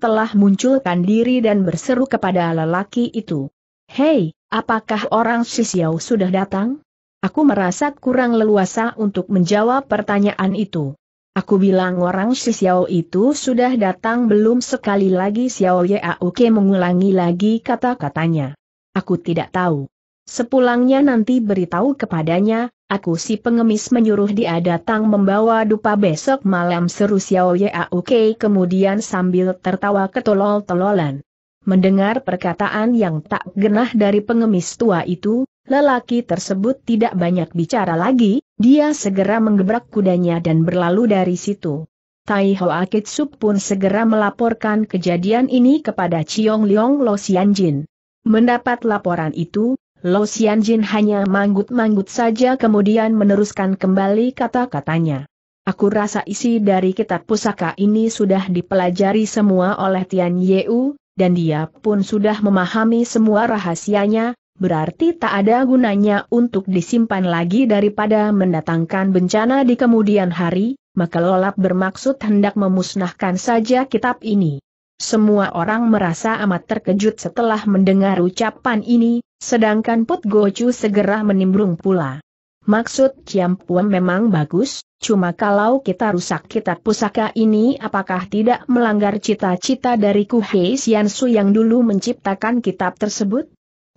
telah munculkan diri dan berseru kepada lelaki itu. Hei, apakah orang Shishiao Xiao sudah datang? Aku merasa kurang leluasa untuk menjawab pertanyaan itu. Aku bilang orang si Xiao itu sudah datang belum sekali lagi Xiao Ye Auke mengulangi lagi kata-katanya. Aku tidak tahu. Sepulangnya nanti beritahu kepadanya, aku si pengemis menyuruh dia datang membawa dupa besok malam seru Xiao Ye Auke kemudian sambil tertawa ketolol-tololan. Mendengar perkataan yang tak genah dari pengemis tua itu, lelaki tersebut tidak banyak bicara lagi, dia segera menggebrak kudanya dan berlalu dari situ. Tai Ho Kitsub pun segera melaporkan kejadian ini kepada Chiong Leong Lo Xianjin. Mendapat laporan itu, Lo Xianjin hanya manggut-manggut saja kemudian meneruskan kembali kata-katanya. Aku rasa isi dari kitab pusaka ini sudah dipelajari semua oleh Tian Yeu, dan dia pun sudah memahami semua rahasianya, berarti tak ada gunanya untuk disimpan lagi daripada mendatangkan bencana di kemudian hari, maka lolap bermaksud hendak memusnahkan saja kitab ini. Semua orang merasa amat terkejut setelah mendengar ucapan ini, sedangkan Put Gochu segera menimbrung pula. Maksud Ciampuan memang bagus, Cuma kalau kita rusak kitab pusaka ini apakah tidak melanggar cita-cita dari Kuhei Su yang dulu menciptakan kitab tersebut?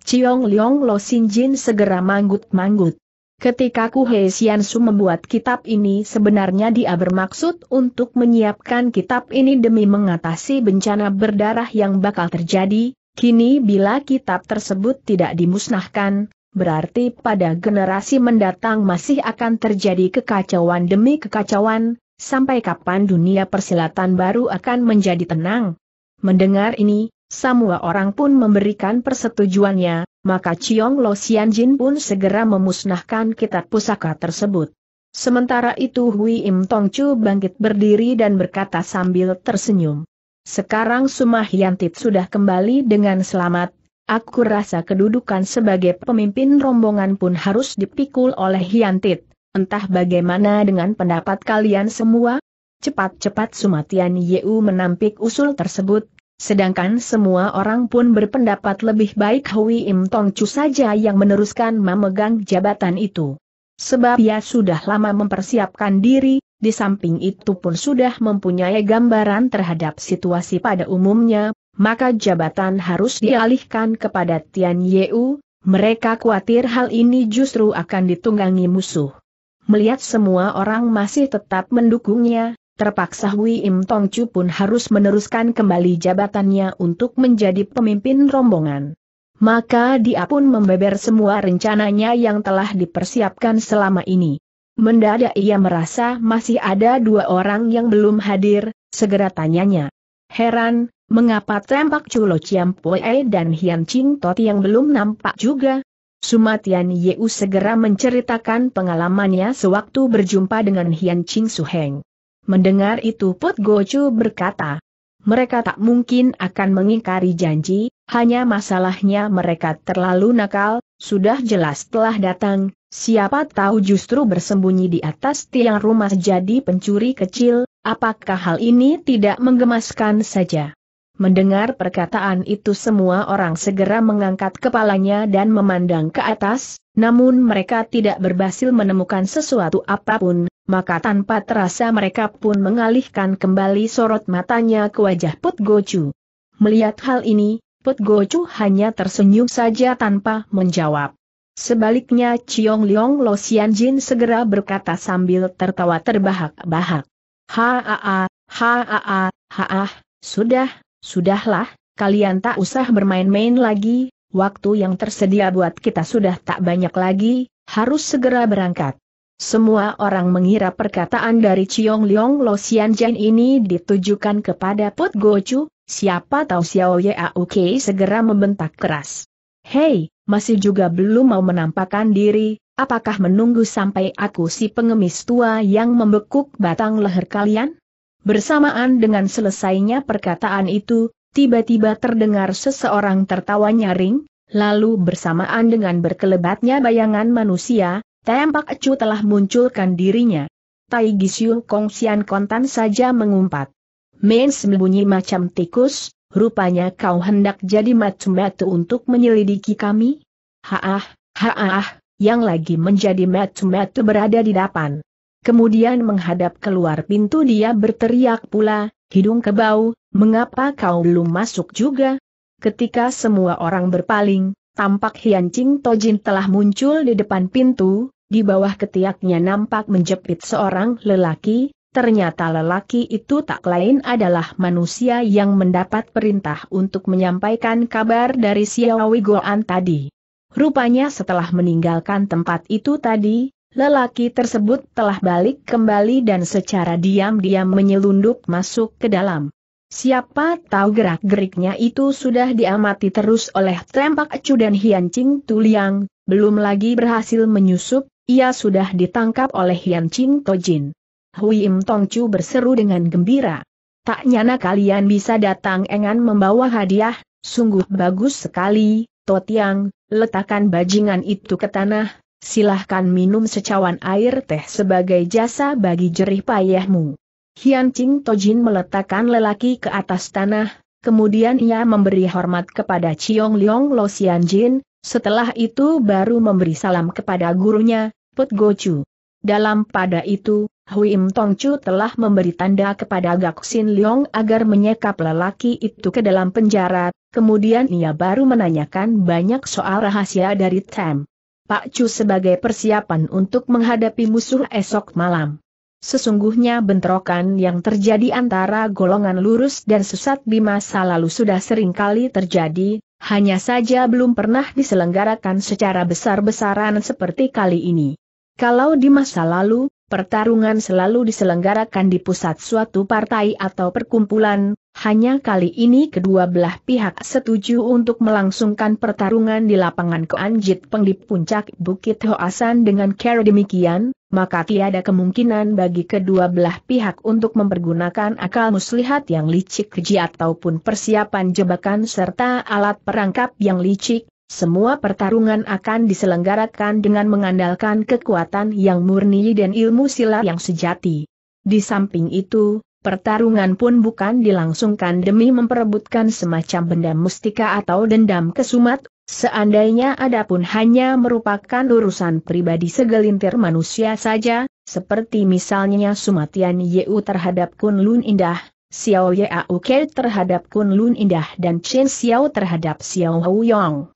Ciong Liong Lo Jin segera manggut-manggut. Ketika Kuhei Su membuat kitab ini sebenarnya dia bermaksud untuk menyiapkan kitab ini demi mengatasi bencana berdarah yang bakal terjadi, kini bila kitab tersebut tidak dimusnahkan, berarti pada generasi mendatang masih akan terjadi kekacauan demi kekacauan, sampai kapan dunia persilatan baru akan menjadi tenang. Mendengar ini, semua orang pun memberikan persetujuannya, maka Chiong Lo Jin pun segera memusnahkan kitab pusaka tersebut. Sementara itu Hui Im Tong Chu bangkit berdiri dan berkata sambil tersenyum. Sekarang Sumah Yantit sudah kembali dengan selamat, Aku rasa kedudukan sebagai pemimpin rombongan pun harus dipikul oleh Hiantit. Entah bagaimana dengan pendapat kalian semua? Cepat-cepat Sumatian Yeu menampik usul tersebut, sedangkan semua orang pun berpendapat lebih baik Hui Im Tong Chu saja yang meneruskan memegang jabatan itu. Sebab ia sudah lama mempersiapkan diri, di samping itu pun sudah mempunyai gambaran terhadap situasi pada umumnya, maka jabatan harus dialihkan kepada Tian Yeu, mereka khawatir hal ini justru akan ditunggangi musuh. Melihat semua orang masih tetap mendukungnya, terpaksa Hui Im Tong Chu pun harus meneruskan kembali jabatannya untuk menjadi pemimpin rombongan. Maka dia pun membeber semua rencananya yang telah dipersiapkan selama ini. Mendadak ia merasa masih ada dua orang yang belum hadir, segera tanyanya. Heran, Mengapa tampak culo Chiampoe dan Hian Ching Tot yang belum nampak juga? Sumatian Yeu segera menceritakan pengalamannya sewaktu berjumpa dengan Hian Ching Suheng. Mendengar itu Put Gochu berkata, mereka tak mungkin akan mengingkari janji, hanya masalahnya mereka terlalu nakal, sudah jelas telah datang, siapa tahu justru bersembunyi di atas tiang rumah jadi pencuri kecil, apakah hal ini tidak menggemaskan saja? Mendengar perkataan itu semua orang segera mengangkat kepalanya dan memandang ke atas, namun mereka tidak berhasil menemukan sesuatu apapun, maka tanpa terasa mereka pun mengalihkan kembali sorot matanya ke wajah Put Gochu. Melihat hal ini, Put Gochu hanya tersenyum saja tanpa menjawab. Sebaliknya Chiong Liong Lo Sian Jin segera berkata sambil tertawa terbahak-bahak. ha haa, haa, haa, haa, sudah, Sudahlah, kalian tak usah bermain-main lagi, waktu yang tersedia buat kita sudah tak banyak lagi, harus segera berangkat. Semua orang mengira perkataan dari Chiong Liong Lo Xianjian ini ditujukan kepada Put Gochu, siapa tahu Xiao Ye Yauke segera membentak keras. Hei, masih juga belum mau menampakkan diri, apakah menunggu sampai aku si pengemis tua yang membekuk batang leher kalian? Bersamaan dengan selesainya perkataan itu, tiba-tiba terdengar seseorang tertawa nyaring, lalu bersamaan dengan berkelebatnya bayangan manusia, tampak Chu telah munculkan dirinya. Tai Gisiu Kongsian kontan saja mengumpat. Main sembunyi macam tikus, rupanya kau hendak jadi macam batu untuk menyelidiki kami? Haah, haah, yang lagi menjadi macam metu berada di depan. Kemudian menghadap keluar pintu dia berteriak pula, hidung kebau, mengapa kau belum masuk juga? Ketika semua orang berpaling, tampak Hian Ching Tojin telah muncul di depan pintu, di bawah ketiaknya nampak menjepit seorang lelaki, ternyata lelaki itu tak lain adalah manusia yang mendapat perintah untuk menyampaikan kabar dari Xiaowi Goan tadi. Rupanya setelah meninggalkan tempat itu tadi, Lelaki tersebut telah balik kembali dan secara diam-diam menyelundup masuk ke dalam. Siapa tahu gerak-geriknya itu sudah diamati terus oleh Trempak Acu dan Hian Ching Tuliang, belum lagi berhasil menyusup, ia sudah ditangkap oleh Hian Ching Tojin. Hui Im Tong Chu berseru dengan gembira. Tak nyana kalian bisa datang engan membawa hadiah, sungguh bagus sekali, Totiang, letakkan bajingan itu ke tanah, silahkan minum secawan air teh sebagai jasa bagi jerih payahmu. Hian Ching Tojin meletakkan lelaki ke atas tanah, kemudian ia memberi hormat kepada Chiong Liong Lo Xian Jin, setelah itu baru memberi salam kepada gurunya, Put Gochu. Dalam pada itu, Hui Im Tong Chu telah memberi tanda kepada Gak Sin Leong agar menyekap lelaki itu ke dalam penjara, kemudian ia baru menanyakan banyak soal rahasia dari Tam. Pak Chu sebagai persiapan untuk menghadapi musuh esok malam. Sesungguhnya bentrokan yang terjadi antara golongan lurus dan sesat di masa lalu sudah kali terjadi, hanya saja belum pernah diselenggarakan secara besar-besaran seperti kali ini. Kalau di masa lalu, pertarungan selalu diselenggarakan di pusat suatu partai atau perkumpulan, hanya kali ini kedua belah pihak setuju untuk melangsungkan pertarungan di lapangan Koanjit Peng puncak Bukit Hoasan dengan cara demikian, maka tiada kemungkinan bagi kedua belah pihak untuk mempergunakan akal muslihat yang licik keji ataupun persiapan jebakan serta alat perangkap yang licik, semua pertarungan akan diselenggarakan dengan mengandalkan kekuatan yang murni dan ilmu silat yang sejati. Di samping itu, pertarungan pun bukan dilangsungkan demi memperebutkan semacam benda mustika atau dendam kesumat, seandainya ada pun hanya merupakan urusan pribadi segelintir manusia saja, seperti misalnya Sumatian Yeu terhadap Kun Lun Indah, Xiao Yauke terhadap Kun Lun Indah dan Chen Xiao terhadap Xiao Hou Yong.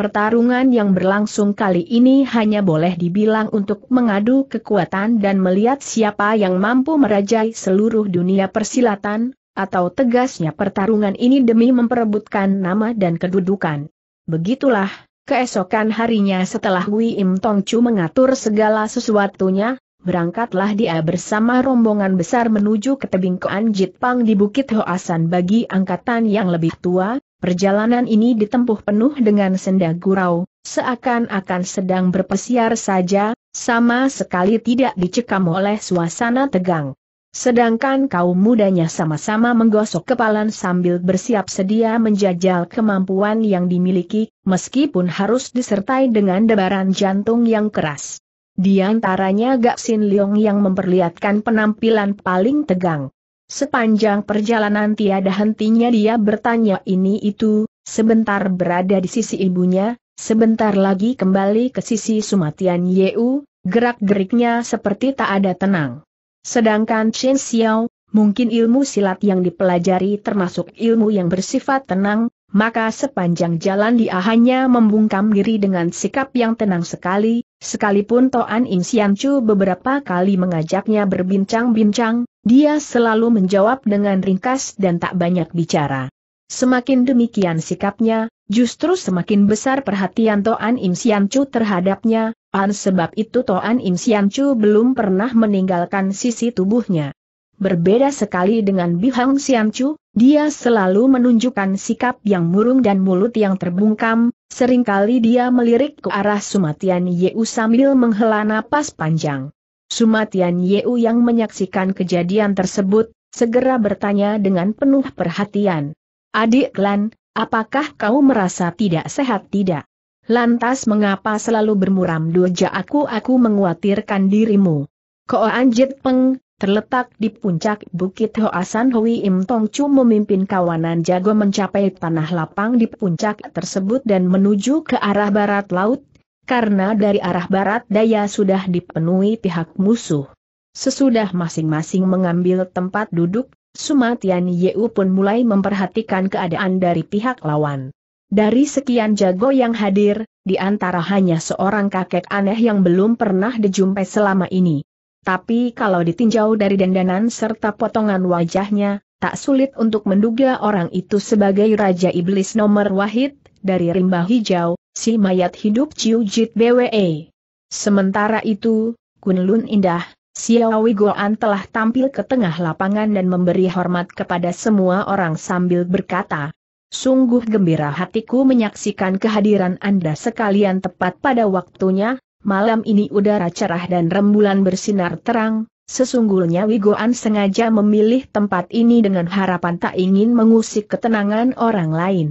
Pertarungan yang berlangsung kali ini hanya boleh dibilang untuk mengadu kekuatan dan melihat siapa yang mampu merajai seluruh dunia persilatan, atau tegasnya pertarungan ini demi memperebutkan nama dan kedudukan. Begitulah, keesokan harinya setelah Wei Im Tong Chu mengatur segala sesuatunya, berangkatlah dia bersama rombongan besar menuju ke tebing Koan Jitpang di Bukit Hoasan bagi angkatan yang lebih tua, Perjalanan ini ditempuh penuh dengan senda gurau, seakan-akan sedang berpesiar saja, sama sekali tidak dicekam oleh suasana tegang. Sedangkan kaum mudanya sama-sama menggosok kepalan sambil bersiap sedia menjajal kemampuan yang dimiliki, meskipun harus disertai dengan debaran jantung yang keras. Di antaranya Sin Leong yang memperlihatkan penampilan paling tegang. Sepanjang perjalanan tiada hentinya dia bertanya ini itu, sebentar berada di sisi ibunya, sebentar lagi kembali ke sisi Sumatian Yeu, gerak-geriknya seperti tak ada tenang. Sedangkan Chen Xiao, mungkin ilmu silat yang dipelajari termasuk ilmu yang bersifat tenang, maka sepanjang jalan dia hanya membungkam diri dengan sikap yang tenang sekali, Sekalipun Toan Im Sian Chu beberapa kali mengajaknya berbincang-bincang, dia selalu menjawab dengan ringkas dan tak banyak bicara. Semakin demikian sikapnya, justru semakin besar perhatian Toan Im Sian Chu terhadapnya, dan sebab itu Toan Im Sian Chu belum pernah meninggalkan sisi tubuhnya berbeda sekali dengan Bihang Chu, dia selalu menunjukkan sikap yang murung dan mulut yang terbungkam, seringkali dia melirik ke arah Sumatian Yeu sambil menghela napas panjang. Sumatian Yeu yang menyaksikan kejadian tersebut, segera bertanya dengan penuh perhatian. Adik Lan, apakah kau merasa tidak sehat tidak? Lantas mengapa selalu bermuram doja aku aku menguatirkan dirimu? Koan Jit Peng, terletak di puncak Bukit Hoasan Hui Im Tong Chu memimpin kawanan jago mencapai tanah lapang di puncak tersebut dan menuju ke arah barat laut, karena dari arah barat daya sudah dipenuhi pihak musuh. Sesudah masing-masing mengambil tempat duduk, Sumatian Yeu pun mulai memperhatikan keadaan dari pihak lawan. Dari sekian jago yang hadir, di antara hanya seorang kakek aneh yang belum pernah dijumpai selama ini. Tapi kalau ditinjau dari dandanan serta potongan wajahnya, tak sulit untuk menduga orang itu sebagai Raja Iblis nomor wahid, dari rimba hijau, si mayat hidup Ciu Jit BWE. Sementara itu, Kunlun Indah, Xiaowi Goan telah tampil ke tengah lapangan dan memberi hormat kepada semua orang sambil berkata, Sungguh gembira hatiku menyaksikan kehadiran Anda sekalian tepat pada waktunya, Malam ini udara cerah dan rembulan bersinar terang, sesungguhnya Wigoan sengaja memilih tempat ini dengan harapan tak ingin mengusik ketenangan orang lain.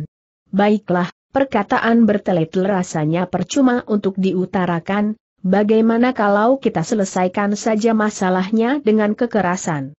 Baiklah, perkataan bertele-tele rasanya percuma untuk diutarakan, bagaimana kalau kita selesaikan saja masalahnya dengan kekerasan.